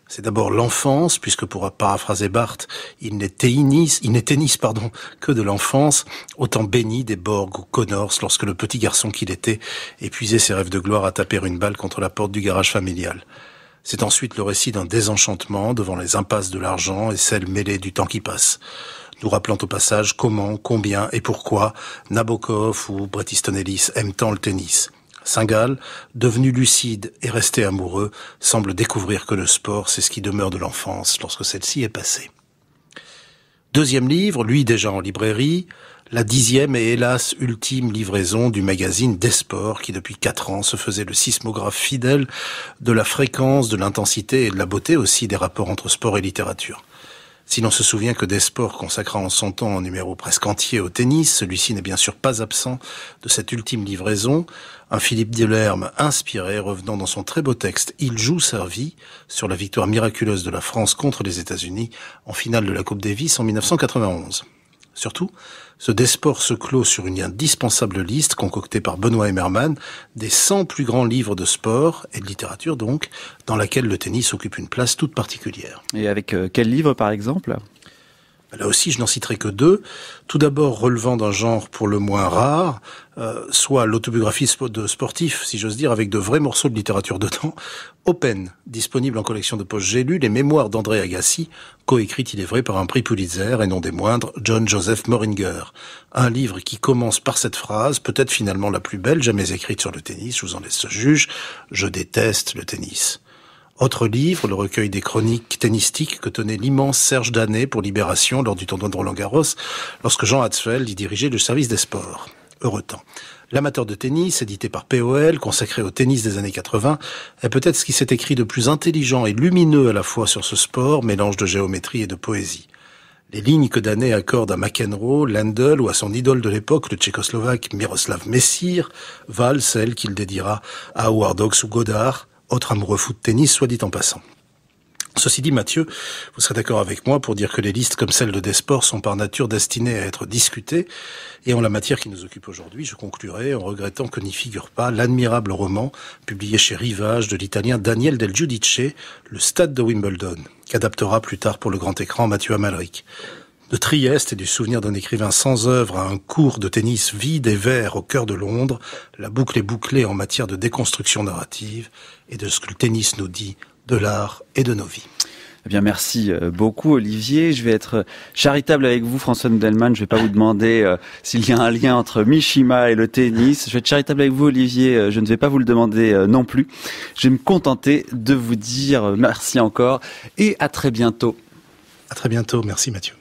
Speaker 5: C'est d'abord l'enfance, puisque pour paraphraser Barthes, il n'était tennis, il n'est pardon, que de l'enfance, autant béni des Borg ou Connors lorsque le petit garçon qu'il était épuisait ses rêves de gloire à taper une balle contre la porte du garage familial. C'est ensuite le récit d'un désenchantement devant les impasses de l'argent et celles mêlées du temps qui passe nous rappelant au passage comment, combien et pourquoi Nabokov ou Bret aiment tant le tennis. Singal, devenu lucide et resté amoureux, semble découvrir que le sport, c'est ce qui demeure de l'enfance lorsque celle-ci est passée. Deuxième livre, lui déjà en librairie, la dixième et hélas ultime livraison du magazine Desports, qui depuis quatre ans se faisait le sismographe fidèle de la fréquence, de l'intensité et de la beauté aussi des rapports entre sport et littérature. Si l'on se souvient que Desport consacra en son temps un numéro presque entier au tennis, celui-ci n'est bien sûr pas absent de cette ultime livraison. Un Philippe Delerme inspiré revenant dans son très beau texte Il joue sa vie sur la victoire miraculeuse de la France contre les États-Unis en finale de la Coupe Davis en 1991. Surtout, ce Desport se clôt sur une indispensable liste concoctée par Benoît Emmerman des 100 plus grands livres de sport et de littérature donc, dans laquelle le tennis occupe une place toute particulière. Et avec euh, quel livre par exemple bah, là aussi, je n'en citerai que deux. Tout d'abord, relevant d'un genre pour le moins rare, euh, soit l'autobiographie de sportif, si j'ose dire, avec de vrais morceaux de littérature dedans, Open, disponible en collection de poche J'ai lu les mémoires d'André Agassi, coécrite, il est vrai, par un prix Pulitzer, et non des moindres, John Joseph Moringer. Un livre qui commence par cette phrase, peut-être finalement la plus belle jamais écrite sur le tennis, je vous en laisse ce juge, je déteste le tennis. Autre livre, le recueil des chroniques tennistiques que tenait l'immense Serge Danet pour Libération lors du tournoi de Roland-Garros, lorsque Jean Hatzfeld y dirigeait le service des sports. Heureux temps. L'amateur de tennis, édité par POL, consacré au tennis des années 80, est peut-être ce qui s'est écrit de plus intelligent et lumineux à la fois sur ce sport, mélange de géométrie et de poésie. Les lignes que Danet accorde à McEnroe, Lendl ou à son idole de l'époque, le tchécoslovaque Miroslav Messir, valent celles qu'il dédiera à Howard ou Godard, autre amoureux fou de tennis, soit dit en passant. Ceci dit, Mathieu, vous serez d'accord avec moi pour dire que les listes comme celle de Desport sont par nature destinées à être discutées, et en la matière qui nous occupe aujourd'hui, je conclurai en regrettant que n'y figure pas l'admirable roman publié chez Rivage de l'italien Daniel Del Giudice, Le Stade de Wimbledon, qu'adaptera plus tard pour le grand écran Mathieu Amalric de Trieste et du souvenir d'un écrivain sans œuvre à un cours de tennis vide et vert au cœur de Londres, la boucle est bouclée en matière de déconstruction narrative et de ce que le tennis nous dit de l'art et de nos vies.
Speaker 1: Eh bien, merci euh, beaucoup, Olivier. Je vais être euh, charitable avec vous, François Delman. Je ne vais pas vous demander euh, s'il y a un lien entre Mishima et le tennis. Je vais être charitable avec vous, Olivier. Je ne vais pas vous le demander non plus. Je vais me contenter de vous dire merci encore et à très bientôt.
Speaker 5: À très bientôt. Merci, Mathieu.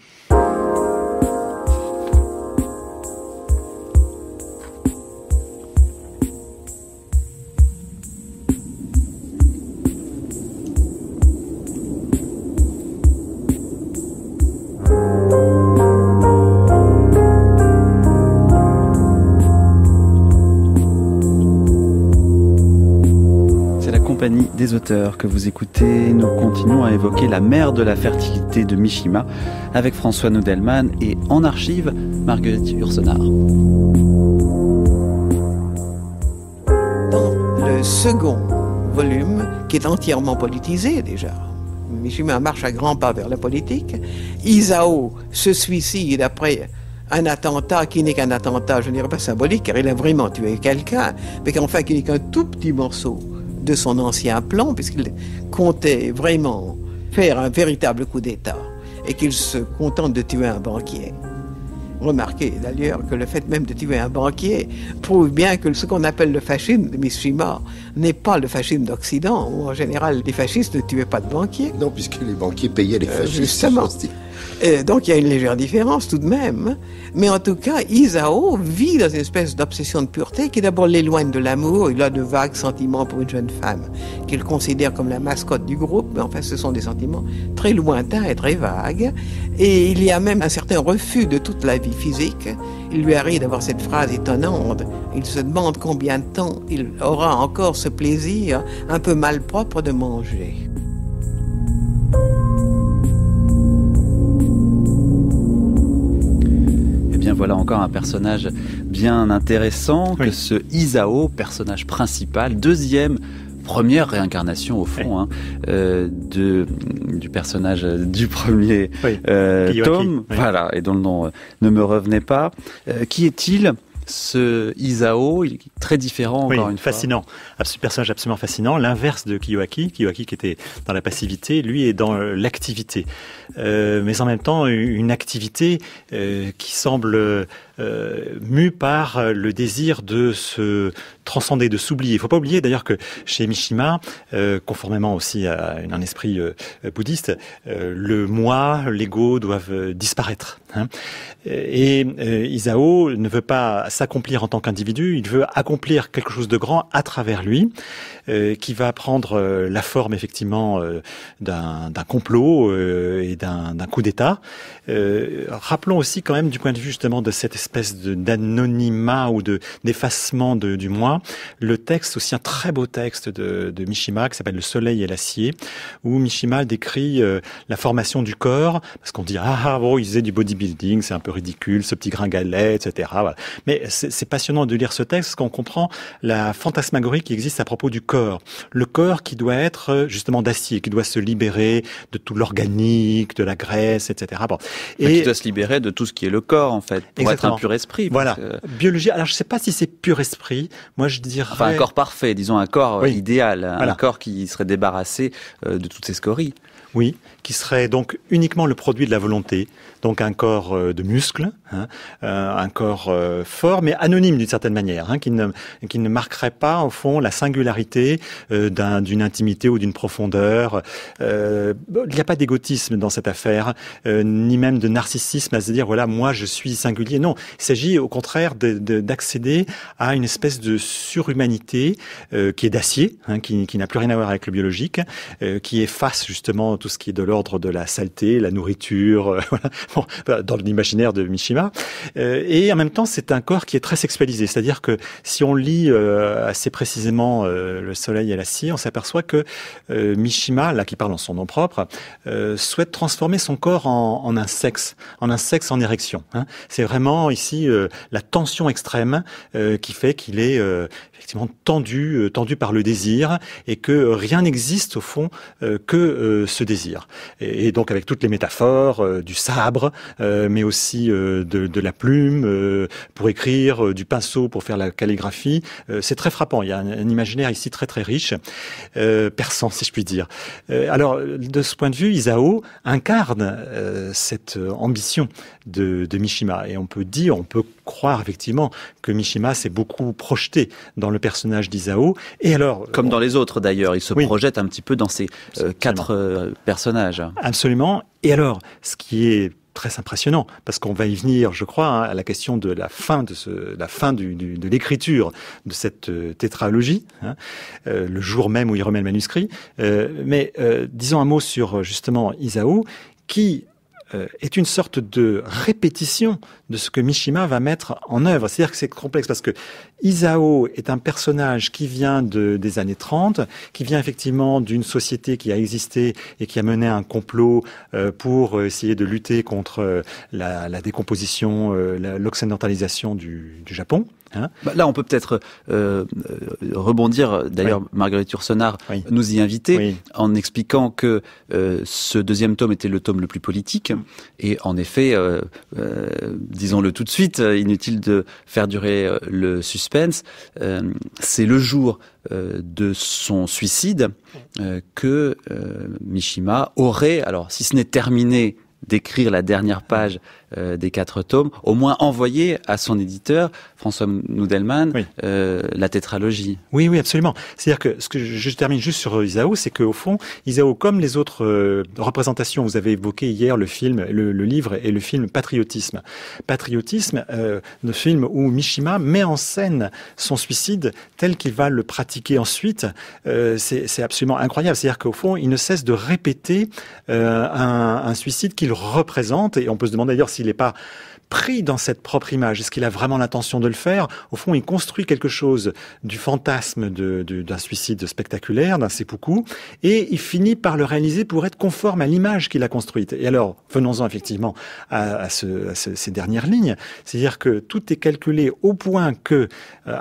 Speaker 1: auteurs que vous écoutez, nous continuons à évoquer la mère de la fertilité de Mishima avec François Noudelman et en archive Marguerite Ursenard.
Speaker 6: Dans le second volume, qui est entièrement politisé déjà, Mishima marche à grands pas vers la politique. Isao se suicide après un attentat qui n'est qu'un attentat, je ne dirais pas symbolique, car il a vraiment tué quelqu'un, mais fait qui n'est qu'un tout petit morceau de son ancien plan, puisqu'il comptait vraiment faire un véritable coup d'État et qu'il se contente de tuer un banquier. Remarquez d'ailleurs que le fait même de tuer un banquier prouve bien que ce qu'on appelle le fascisme de Mishima n'est pas le fascisme d'Occident, où en général les fascistes ne tuaient pas de banquiers. Non, puisque les banquiers payaient les euh, fascistes. Euh, donc il y a une légère différence tout de même. Mais en tout cas, Isao vit dans une espèce d'obsession de pureté qui d'abord l'éloigne de l'amour. Il a de vagues sentiments pour une jeune femme qu'il considère comme la mascotte du groupe. Mais enfin, ce sont des sentiments très lointains et très vagues. Et il y a même un certain refus de toute la vie physique. Il lui arrive d'avoir cette phrase étonnante. Il se demande combien de temps il aura encore ce plaisir un peu malpropre de manger.
Speaker 1: voilà encore un personnage bien intéressant que ce Isao, personnage principal, deuxième première réincarnation au fond hein, euh, de, du personnage euh, du premier euh, tome, voilà, et dont le nom ne me revenait pas. qui est-il
Speaker 3: ce Isao, il est très différent encore fascinant. fois. Fascinant, ah, personnage absolument fascinant. L'inverse de Kiyoaki, Kiyoaki qui était dans la passivité, lui est dans euh, l'activité, euh, mais en même temps une activité euh, qui semble euh, mu par euh, le désir de se transcender, de s'oublier. Il ne faut pas oublier d'ailleurs que chez Mishima, euh, conformément aussi à un esprit bouddhiste, le moi, l'ego doivent disparaître. Hein. Et Isao ne veut pas s'accomplir en tant qu'individu, il veut accomplir quelque chose de grand à travers lui, qui va prendre la forme effectivement d'un complot et d'un coup d'État. rappelons aussi quand même du point de vue justement de cette espèce d'anonymat ou de d'effacement de, du moi, le texte, aussi un très beau texte de, de Mishima qui s'appelle Le Soleil et l'acier, où Mishima décrit euh, la formation du corps, parce qu'on dit ah bon, ah, oh, il faisait du bodybuilding, c'est un peu ridicule, ce petit gringalet, etc. Voilà. Mais c'est passionnant de lire ce texte parce qu'on comprend la fantasmagorie qui existe à propos du corps, le corps qui doit être euh, justement d'acier, qui doit se libérer de tout l'organique, de la graisse, etc. Et qui doit
Speaker 1: se libérer de tout ce qui est le corps en fait, pur esprit. Voilà.
Speaker 3: Biologie. Alors, je ne sais pas si c'est pur esprit. Moi, je dirais. Enfin, un corps
Speaker 1: parfait, disons un corps euh, idéal,
Speaker 3: un corps qui serait débarrassé euh, de toutes ces scories. Oui, qui serait donc uniquement le produit de la volonté. Donc un corps euh, de muscles, hein, euh, un corps euh, fort mais anonyme d'une certaine manière, hein, qui, ne, qui ne marquerait pas au fond la singularité d'une intimité ou d'une profondeur. il n'y a pas d'égotisme dans cette affaire, ni même de narcissisme à se dire voilà moi je suis singulier. Non, il s'agit au contraire d'accéder à une espèce de surhumanité qui est d'acier, hein, qui, n'a plus rien à voir avec le biologique, qui efface justement tout ce qui est de l'ordre de la saleté, la nourriture, voilà, dans l'imaginaire de Mishima. Euh, et en même temps, c'est un corps qui est très sexualisé. C'est-à-dire que si on lit euh, assez précisément euh, Le Soleil et la Scie, on s'aperçoit que Mishima, là qui parle en son nom propre, souhaite transformer son corps en, en, un sexe, en un sexe en érection. Hein. C'est vraiment ici la tension extrême qui fait qu'il est effectivement tendu, tendu par le désir et que rien n'existe au fond que ce désir. Et, et, donc avec toutes les métaphores du sabre, euh, mais aussi euh, de, la plume euh, pour écrire, du pinceau pour faire la calligraphie. c'est très frappant. Il y a un, imaginaire ici très très riche, persan si je puis dire. alors de ce point de vue, Isao incarne cette ambition de, de Mishima et on peut dire, on peut croire effectivement que Mishima s'est beaucoup projeté dans le personnage d'Isao. Et alors, comme dans les autres d'ailleurs, il se projette un petit peu dans ces euh, quatre euh, personnages. Absolument. Et alors, ce qui est très impressionnant, parce qu'on va y venir, je crois, hein, à la question de la fin de ce, la fin du, de l'écriture de cette euh, tétralogie, hein, le jour même où il remet le manuscrit. mais disons un mot sur justement Isao, qui euh, est une sorte de répétition de ce que Mishima va mettre en œuvre. C'est-à-dire que c'est complexe parce que Isao est un personnage qui vient des années 30, qui vient effectivement d'une société qui a existé et qui a mené un complot euh, pour essayer de lutter contre euh, la, décomposition, l'occidentalisation du Japon.
Speaker 1: Hein bah, là, on peut peut-être euh, euh, rebondir. D'ailleurs, Marguerite Yourcenar nous y invitait en expliquant que euh, ce deuxième tome était le tome le plus politique. Et en effet, disons-le tout de suite, inutile de faire durer le suspense. C'est le jour de son suicide que Mishima aurait, alors si ce n'est terminé d'écrire la dernière page euh, des quatre tomes, au moins envoyer à son éditeur,
Speaker 3: François Noudelman, euh, la tétralogie. Oui, oui, absolument. C'est-à-dire que ce que je, termine juste sur Isao, c'est qu'au fond, Isao, comme les autres euh, représentations, vous avez évoqué hier le film, le, livre et le film Patriotisme. Patriotisme, le film où Mishima met en scène son suicide tel qu'il va le pratiquer ensuite, c'est absolument incroyable. C'est-à-dire qu'au fond, il ne cesse de répéter un, un suicide qu'il représente, et on peut se demander d'ailleurs si il n'est pas pris dans cette propre image Est-ce qu'il a vraiment l'intention de le faire Au fond, il construit quelque chose du fantasme d'un suicide spectaculaire, d'un seppuku, et il finit par le réaliser pour être conforme à l'image qu'il a construite. Et alors, venons-en effectivement à, ces dernières lignes, c'est-à-dire que tout est calculé au point que, euh,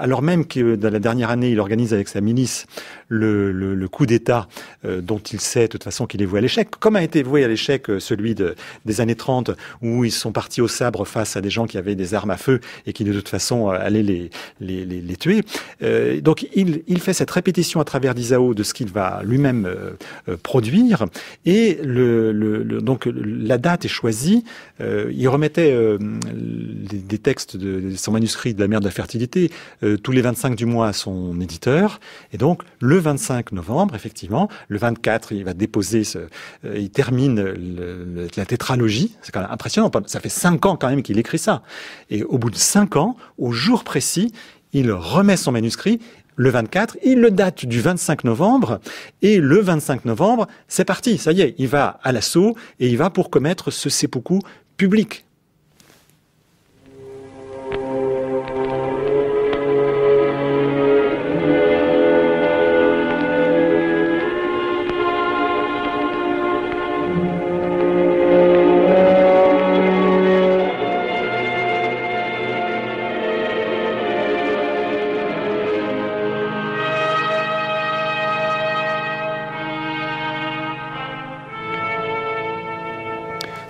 Speaker 3: alors même que dans la dernière année, il organise avec sa milice le, coup d'État euh, dont il sait de toute façon qu'il est voué à l'échec, comme a été voué à l'échec euh, celui de, des années 30 où ils sont partis au sabre face face à des gens qui avaient des armes à feu et qui de toute façon euh, allaient les, les, les, tuer. Euh, donc il, il fait cette répétition à travers d'Isao de ce qu'il va lui-même euh, produire. Et le, le, donc la date est choisie. il remettait des textes de, son manuscrit de la mère de la fertilité tous les 25 du mois à son éditeur. Et donc le 25 novembre, effectivement, le 24, il va déposer, ce, il termine la tétralogie. C'est quand même impressionnant. Ça fait cinq ans quand même qu'il il écrit ça. Et au bout de cinq ans, au jour précis, il remet son manuscrit le 24, il le date du 25 novembre, et le 25 novembre, c'est parti, ça y est, il va à l'assaut, et il va pour commettre ce seppuku public.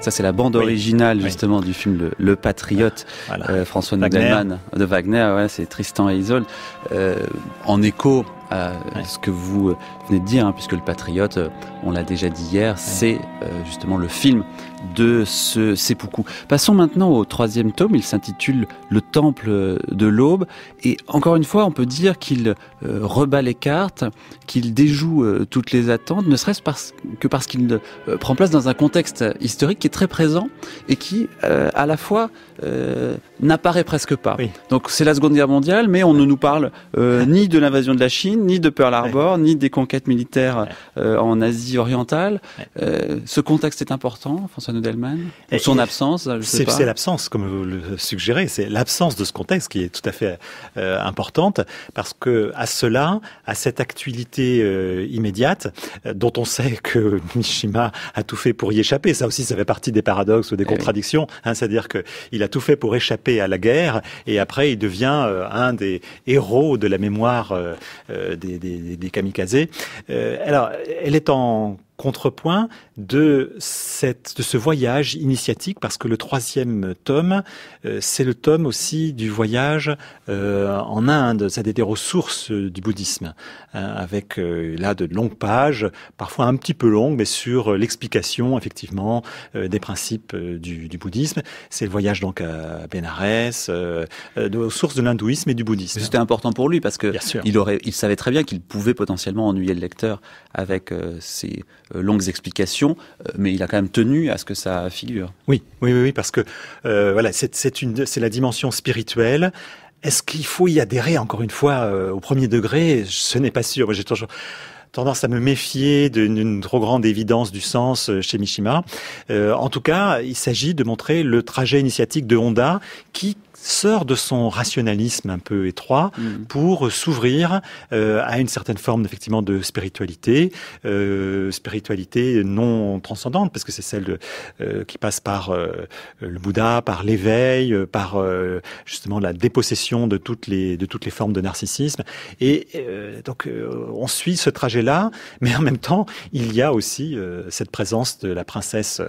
Speaker 1: Ça, c'est la bande originale justement du film Le, Patriote, ah, euh, François Nudelman de Wagner. c'est Tristan et Isolde. Euh, en écho à ce que vous venez de dire, hein, puisque le Patriote, euh, on l'a déjà dit hier, c'est justement le film de ce seppuku. Passons maintenant au troisième tome, il s'intitule Le Temple de l'Aube, et encore une fois, on peut dire qu'il euh, rebat les cartes, qu'il déjoue euh, toutes les attentes, ne serait-ce parce, que parce qu'il euh, prend place dans un contexte historique qui est très présent et qui, à la fois, n'apparaît presque pas. Donc c'est la Seconde Guerre mondiale, mais on ne nous parle ni de l'invasion de la Chine, ni de Pearl Harbor, ni des conquêtes militaires en Asie orientale. ce contexte est important, François son Delman Ou son absence C'est
Speaker 3: l'absence, comme vous le suggérez, c'est l'absence de ce contexte qui est tout à fait euh, importante, parce que à cela, à cette actualité euh, immédiate, euh, dont on sait que Mishima a tout fait pour y échapper, ça aussi, ça fait partie des paradoxes ou des eh contradictions, hein, c'est-à-dire qu'il a tout fait pour échapper à la guerre, et après, il devient un des héros de la mémoire des, des, des, kamikazes. alors, elle est en contrepoint de, cette, de ce voyage initiatique, parce que le troisième tome, euh, c'est le tome aussi du voyage euh, en Inde, ça à dire des ressources euh, du bouddhisme, hein, avec là de longues pages, parfois un petit peu longues, mais sur l'explication effectivement des principes du, du bouddhisme. C'est le voyage donc à Bénarès, aux sources de l'hindouisme et du bouddhisme. C'était important pour lui parce que il aurait, il savait très bien qu'il pouvait potentiellement ennuyer le
Speaker 1: lecteur avec ses euh, longues explications, euh, mais il a quand même tenu à ce que ça
Speaker 3: figure. Oui, oui, oui, parce que euh, voilà, c'est la dimension spirituelle. Est-ce qu'il faut y adhérer encore une fois au premier degré Ce n'est pas sûr. Moi, j'ai toujours tendance à me méfier d'une trop grande évidence du sens chez Mishima. en tout cas, il s'agit de montrer le trajet initiatique de Honda qui sort de son rationalisme un peu étroit mm. pour s'ouvrir euh, à une certaine forme effectivement de spiritualité, euh, spiritualité non transcendante parce que c'est celle euh, qui passe par le Bouddha, par l'éveil, par justement la dépossession de toutes les de toutes les formes de narcissisme et donc on suit ce trajet-là, mais en même temps il y a aussi cette présence de la princesse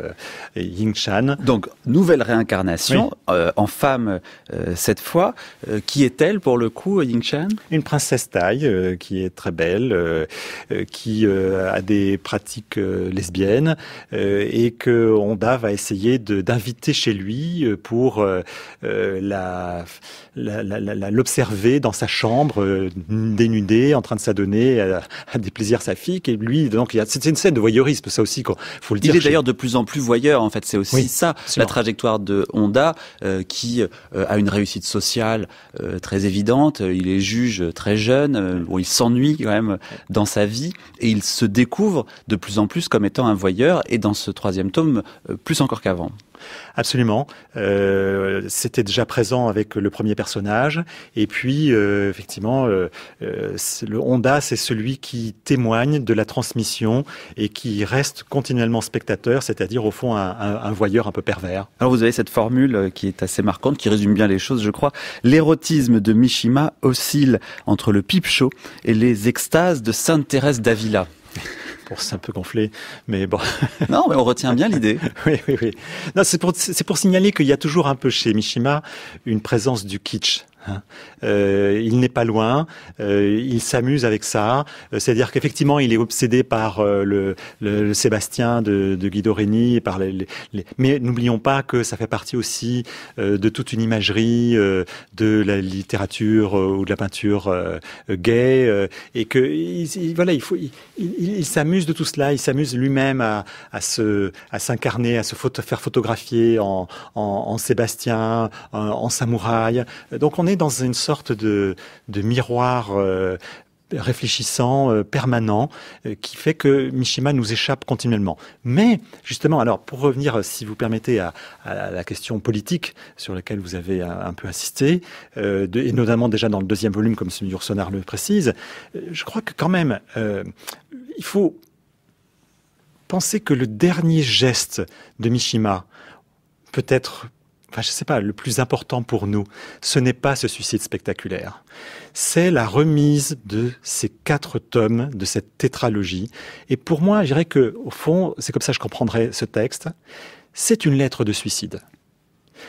Speaker 3: Ying Shan. Donc nouvelle réincarnation en femme euh, cette fois. Euh, qui est-elle pour le coup, Ying Chan Une princesse thaï euh, qui est très belle, qui a des pratiques lesbiennes et que Honda va essayer d'inviter chez lui pour la l'observer dans sa chambre dénudée en train de s'adonner à, des plaisirs saphiques et lui donc c'est une scène de voyeurisme ça aussi quoi faut le dire il est d'ailleurs de
Speaker 1: plus en plus voyeur en fait c'est aussi ça la trajectoire de Honda qui a une réussite sociale euh, très évidente. Il est juge très jeune. Euh, il s'ennuie quand même dans sa vie et il se découvre de plus en plus comme étant un voyeur. Et dans ce troisième tome, euh, plus encore
Speaker 3: qu'avant. Absolument. Euh, c'était déjà présent avec le premier personnage. Et puis, euh, effectivement, euh, le Honda, c'est celui qui témoigne de la transmission et qui reste continuellement spectateur, c'est-à-dire au fond un, voyeur un peu pervers. Alors vous avez cette formule qui est assez marquante, qui résume bien les choses, je crois. L'érotisme
Speaker 1: de Mishima oscille entre le pipe show et les extases de Sainte Thérèse
Speaker 3: d'Avila c'est un peu gonflé, mais bon. non, mais on retient bien l'idée. oui, oui, oui. c'est pour, pour, signaler qu'il y a toujours un peu chez Mishima une présence du kitsch. Hein. Euh, il n'est pas loin, euh, il s'amuse avec ça. Euh, c'est-à-dire qu'effectivement, il est obsédé par le, Sébastien de, Guido Reni, par mais n'oublions pas que ça fait partie aussi de toute une imagerie de la littérature ou de la peinture gay, et que il, voilà, il il, s'amuse de tout cela, il s'amuse lui-même à, à s'incarner, à se faire photographier en, Sébastien, en, en samouraï. Donc on est dans une sorte de, miroir euh, réfléchissant, euh, permanent, euh, qui fait que Mishima nous échappe continuellement. Mais justement, alors pour revenir, si vous permettez, à, la question politique sur laquelle vous avez un, peu insisté, et notamment déjà dans le deuxième volume, comme M. Sonnard le précise, je crois que quand même, il faut penser que le dernier geste de Mishima peut être enfin, je sais pas, le plus important pour nous, ce n'est pas ce suicide spectaculaire. C'est la remise de ces quatre tomes, de cette tétralogie. Et pour moi, je dirais que, au fond, c'est comme ça que je comprendrais ce texte. C'est une lettre de suicide.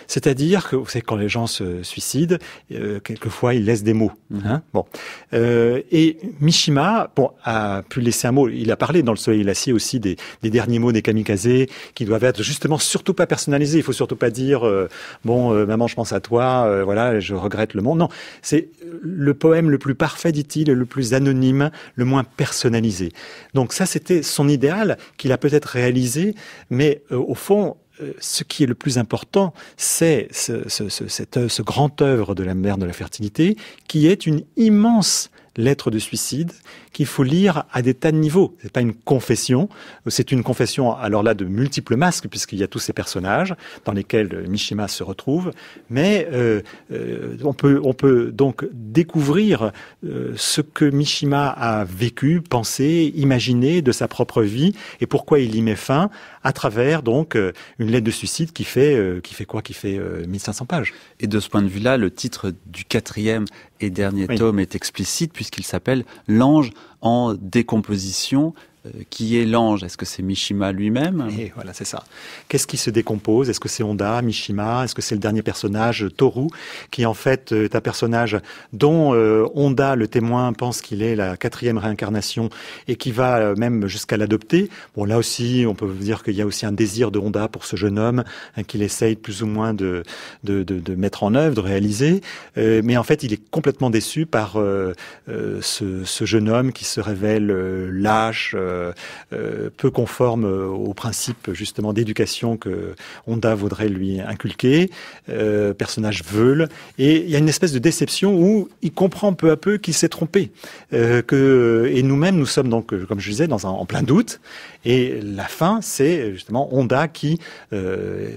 Speaker 3: C'est-à-dire que vous quand les gens se suicident, euh, quelquefois ils laissent des mots. Mhm. Hein. bon. Euh, et Mishima a pu laisser un mot. Il a parlé dans Le Soleil l'acier aussi des, derniers mots des kamikazes qui doivent être justement surtout pas personnalisés. Il faut surtout pas dire euh, bon maman je pense à toi, voilà je regrette le monde. Non, c'est le poème le plus parfait dit-il, le plus anonyme, le moins personnalisé. Donc ça c'était son idéal qu'il a peut-être réalisé, mais au fond euh, ce qui est le plus important, c'est ce, cette, grand œuvre de la mère de la fertilité, qui est une immense lettre de suicide qu'il faut lire à des tas de niveaux. C'est pas une confession, c'est une confession alors là de multiples masques puisqu'il y a tous ces personnages dans lesquels Mishima se retrouve, mais euh, euh, on peut on peut donc découvrir euh, ce que Mishima a vécu, pensé, imaginé de sa propre vie et pourquoi il y met fin à travers donc une lettre de suicide qui fait qui fait quoi Qui fait 1500 pages. Et de ce point de vue-là, le titre du
Speaker 1: quatrième et dernier tome est explicite puisqu'il s'appelle L'ange en décomposition,
Speaker 3: euh, qui est l'ange Est-ce que c'est Mishima lui-même Et voilà, c'est ça. Qu'est-ce qui se décompose Est-ce que c'est Honda, Mishima Est-ce que c'est le dernier personnage, Toru, qui en fait euh, est un personnage dont euh, Honda, le témoin, pense qu'il est la quatrième réincarnation et qui va même jusqu'à l'adopter. Bon, là aussi, on peut dire qu'il y a aussi un désir de Honda pour ce jeune homme hein, qu'il essaye plus ou moins de, de, mettre en œuvre, de réaliser. mais en fait, il est complètement déçu par ce, ce, jeune homme qui se révèle lâche euh, euh, peu conforme au principe justement d'éducation que Honda voudrait lui inculquer, euh, personnage veule, et il y a une espèce de déception où il comprend peu à peu qu'il s'est trompé, et nous-mêmes nous sommes donc, comme je disais, dans en plein doute, et la fin, c'est justement Honda qui, euh,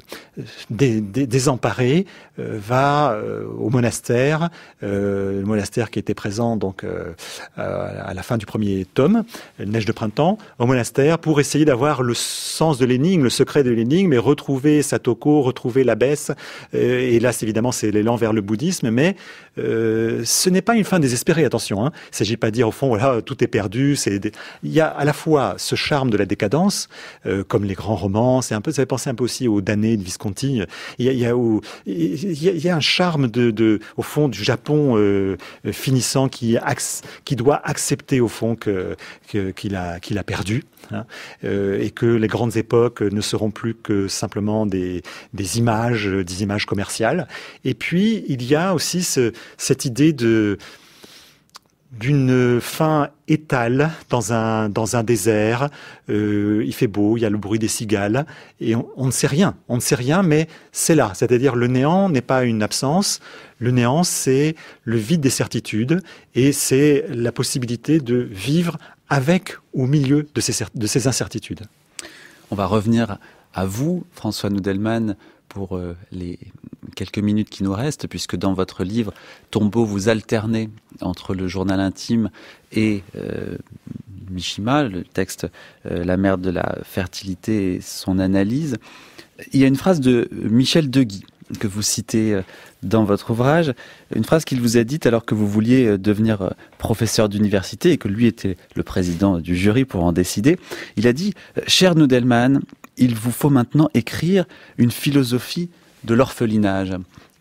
Speaker 3: désemparé, euh, va euh, au monastère, le monastère qui était présent donc à la fin du premier tome, Neige de printemps, au monastère pour essayer d'avoir le sens de l'énigme, le secret de l'énigme, et retrouver Satoko, retrouver l'abbesse. et là, évidemment, c'est l'élan vers le bouddhisme, mais euh, ce n'est pas une fin désespérée, attention. Hein. Il ne s'agit pas de dire au fond, voilà, tout est perdu. C'est Il y a à la fois ce charme de la décadence, euh, comme les grands romans. C'est un peu, ça fait penser un peu aussi aux damnés de Visconti. Il y a, un charme de, au fond, du Japon euh, finissant qui, qui doit accepter au fond qu'il qu'il a perdu Hein, euh, et que les grandes époques ne seront plus que simplement des, images, euh, des images commerciales. Et puis, il y a aussi cette idée de d'une fin étale dans un, dans un désert. Euh, il fait beau, il y a le bruit des cigales, et on, on ne sait rien. On ne sait rien, mais c'est là. C'est-à-dire le néant n'est pas une absence. Le néant, c'est le vide des certitudes, et c'est la possibilité de vivre avec ou au milieu de ces, incertitudes. On va revenir à vous, François
Speaker 1: Noudelman, pour euh, les quelques minutes qui nous restent, puisque dans votre livre Tombeau, vous alternez entre le journal intime et euh, Mishima, le texte euh, La mère de la fertilité et son analyse. Il y a une phrase de Michel Deguy que vous citez euh, dans votre ouvrage, une phrase qu'il vous a dite alors que vous vouliez euh, devenir euh, professeur d'université et que lui était le président du jury pour en décider. Il a dit Cher Nudelman, il vous faut maintenant écrire une philosophie de l'orphelinage.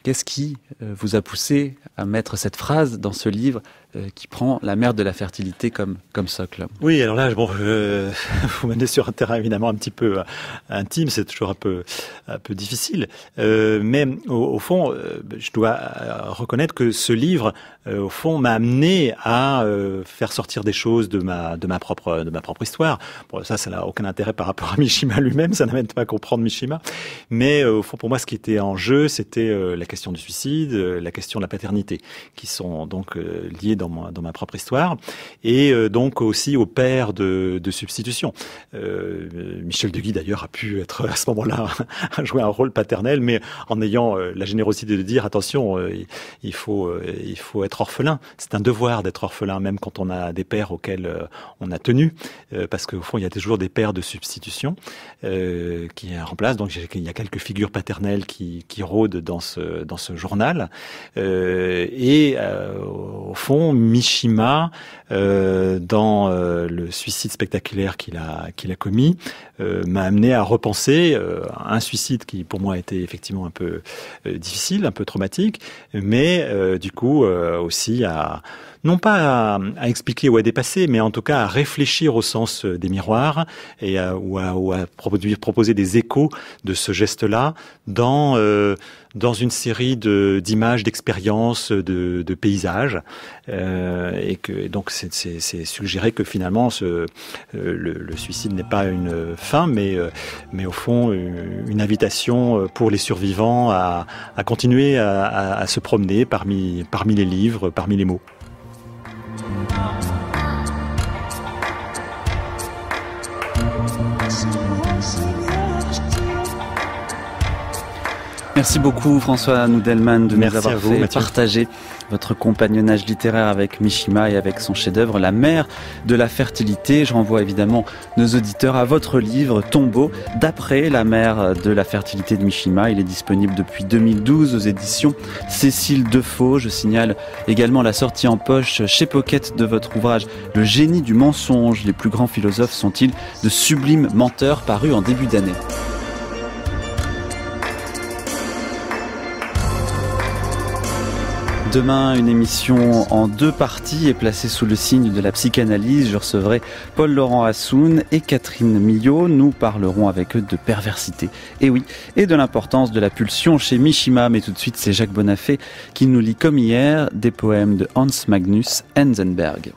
Speaker 1: Qu'est-ce qui vous a poussé à mettre cette phrase dans ce livre euh, qui prend la mère de la fertilité comme, comme socle.
Speaker 3: Oui, alors là, bon, euh, vous m'avez sur un terrain évidemment un petit peu euh, intime, c'est toujours un peu, un peu difficile. mais au, fond, je dois reconnaître que ce livre, au fond, m'a amené à faire sortir des choses de ma, de ma, propre, de ma propre histoire. Bon, ça, ça n'a aucun intérêt par rapport à Mishima lui-même, ça n'amène pas à comprendre Mishima. Mais au fond, pour moi, ce qui était en jeu, c'était la question du suicide, la question de la paternité, qui sont donc liées dans dans ma, propre histoire, et euh, donc aussi aux pères de, substitution. Euh, Michel Deguy d'ailleurs a pu être à ce moment-là jouer un rôle paternel, mais en ayant euh, la générosité de dire attention, euh, il faut il faut être orphelin. C'est un devoir d'être orphelin, même quand on a des pères auxquels on a tenu, parce qu'au fond il y a toujours des pères de substitution qui remplacent. Donc il y a quelques figures paternelles qui, qui rôdent dans ce dans ce journal, et au fond Mishima, euh, dans euh, le suicide spectaculaire qu'il a, qu'il a commis, euh, m'a amené à repenser un suicide qui pour moi était effectivement un peu difficile, un peu traumatique, mais du coup aussi à non pas à, expliquer ou à dépasser, mais en tout cas à réfléchir au sens euh, des miroirs et à, ou, à, proposer des échos de ce geste-là dans euh, dans une série de d'images, d'expériences, de, paysages, euh, et que donc c'est suggéré que finalement ce, le, suicide n'est pas une fin, mais mais au fond une invitation pour les survivants à, à continuer à, à, à se promener parmi parmi les livres, parmi les mots. Thank you.
Speaker 1: Merci beaucoup François Noudelman de nous avoir fait partager votre compagnonnage littéraire avec Mishima et avec son chef-d'œuvre La mère de la fertilité. Je renvoie évidemment nos auditeurs à votre livre Tombeau d'après la mère de la fertilité de Mishima. Il est disponible depuis 2012 aux éditions Cécile Default. Je signale également la sortie en poche chez Pocket de votre ouvrage Le génie du mensonge. Les plus grands philosophes sont-ils de sublimes menteurs paru en début d'année. Demain, une émission en deux parties est placée sous le signe de la psychanalyse. Je recevrai Paul-Laurent Assoun et Catherine Millot. Nous parlerons avec eux de perversité. Et oui, et de l'importance de la pulsion chez Mishima. Mais tout de suite, c'est Jacques Bonafé qui nous lit comme hier des poèmes de Hans Magnus Enzenberg.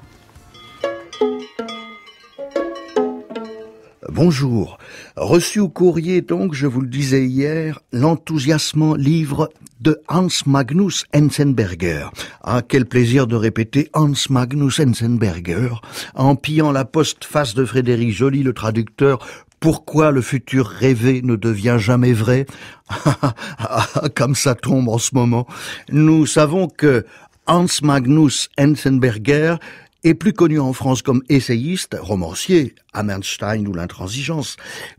Speaker 4: Bonjour. Reçu au courrier, donc, je vous le disais hier, l'enthousiasmant livre de Hans Magnus Ensenberger. Ah, quel plaisir de répéter Hans Magnus Ensenberger, en pillant la postface de Frédéric Joly, le traducteur, pourquoi le futur rêvé ne devient jamais vrai ah, ah, ah, Comme ça tombe en ce moment. Nous savons que Hans Magnus Ensenberger est plus connu en France comme essayiste, romancier, Hammerstein ou l'intransigeance,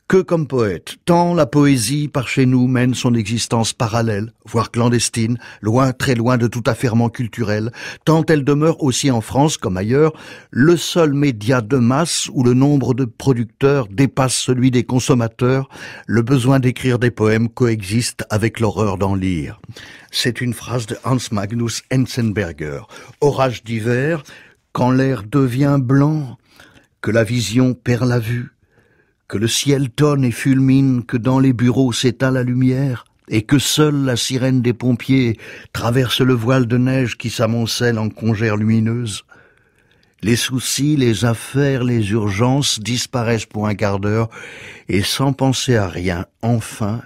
Speaker 4: que comme poète, tant la poésie par chez nous mène son existence parallèle, voire clandestine, loin, très loin de tout affairement culturel, tant elle demeure aussi en France comme ailleurs le seul média de masse où le nombre de producteurs dépasse celui des consommateurs, le besoin d'écrire des poèmes coexiste avec l'horreur d'en lire. C'est une phrase de Hans Magnus Enzenberger. Orage d'hiver, quand l'air devient blanc, que la vision perd la vue, que le ciel tonne et fulmine, que dans les bureaux s'étale la lumière, et que seule la sirène des pompiers traverse le voile de neige qui s'amoncelle en congères lumineuses. Les soucis, les affaires, les urgences disparaissent pour un quart d'heure, et sans penser à rien, enfin,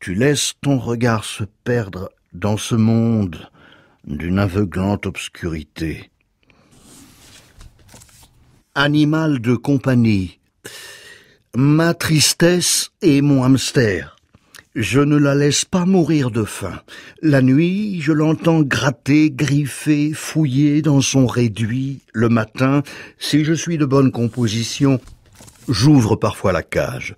Speaker 4: tu laisses ton regard se perdre dans ce monde d'une aveuglante obscurité animal de compagnie. Ma tristesse est mon hamster. Je ne la laisse pas mourir de faim. La nuit, je l'entends gratter, griffer, fouiller dans son réduit. Le matin, si je suis de bonne composition, j'ouvre parfois la cage.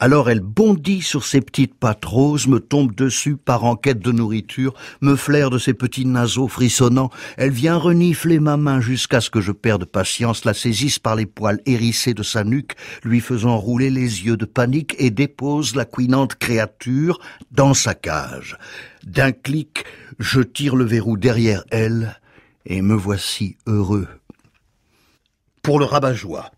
Speaker 4: Alors elle bondit sur ses petites pattes roses, me tombe dessus par enquête de nourriture, me flaire de ses petits naseaux frissonnants, elle vient renifler ma main jusqu'à ce que je perde patience, la saisisse par les poils hérissés de sa nuque, lui faisant rouler les yeux de panique et dépose la couinante créature dans sa cage. D'un clic, je tire le verrou derrière elle, et me voici heureux. Pour le rabat-joie,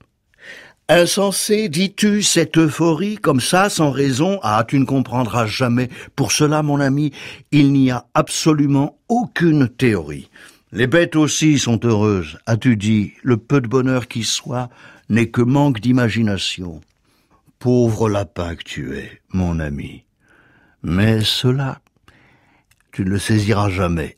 Speaker 4: Insensé, dis-tu, cette euphorie comme ça, sans raison Ah, tu ne comprendras jamais. Pour cela, mon ami, il n'y a absolument aucune théorie. Les bêtes aussi sont heureuses, as-tu dit, le peu de bonheur qui soit n'est que manque d'imagination. Pauvre lapin que tu es, mon ami. Mais cela, tu ne le saisiras jamais.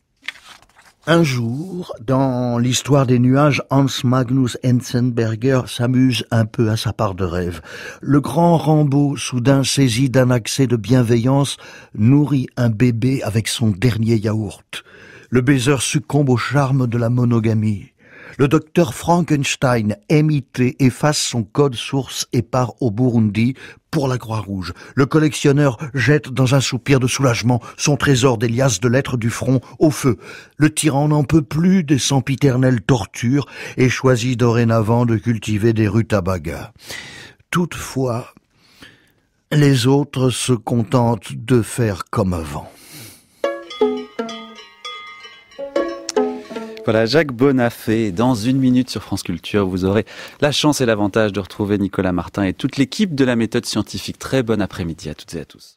Speaker 4: Un jour, dans l'histoire des nuages, Hans Magnus Enzenberger s'amuse un peu à sa part de rêve. Le grand Rambo, soudain saisi d'un accès de bienveillance, nourrit un bébé avec son dernier yaourt. Le baiser succombe au charme de la monogamie. Le docteur Frankenstein MIT efface son code source et part au Burundi pour la Croix-Rouge. Le collectionneur jette dans un soupir de soulagement son trésor des liasses de lettres du front au feu. Le tyran n'en peut plus des sempiternelles tortures et choisit dorénavant de cultiver des rutabagas. Toutefois, les autres se contentent de faire comme avant.
Speaker 1: Voilà, Jacques Bonafé. Dans une minute sur France Culture, vous aurez la chance et l'avantage de retrouver Nicolas Martin et toute l'équipe de la méthode scientifique. Très bon après-midi à toutes et à tous.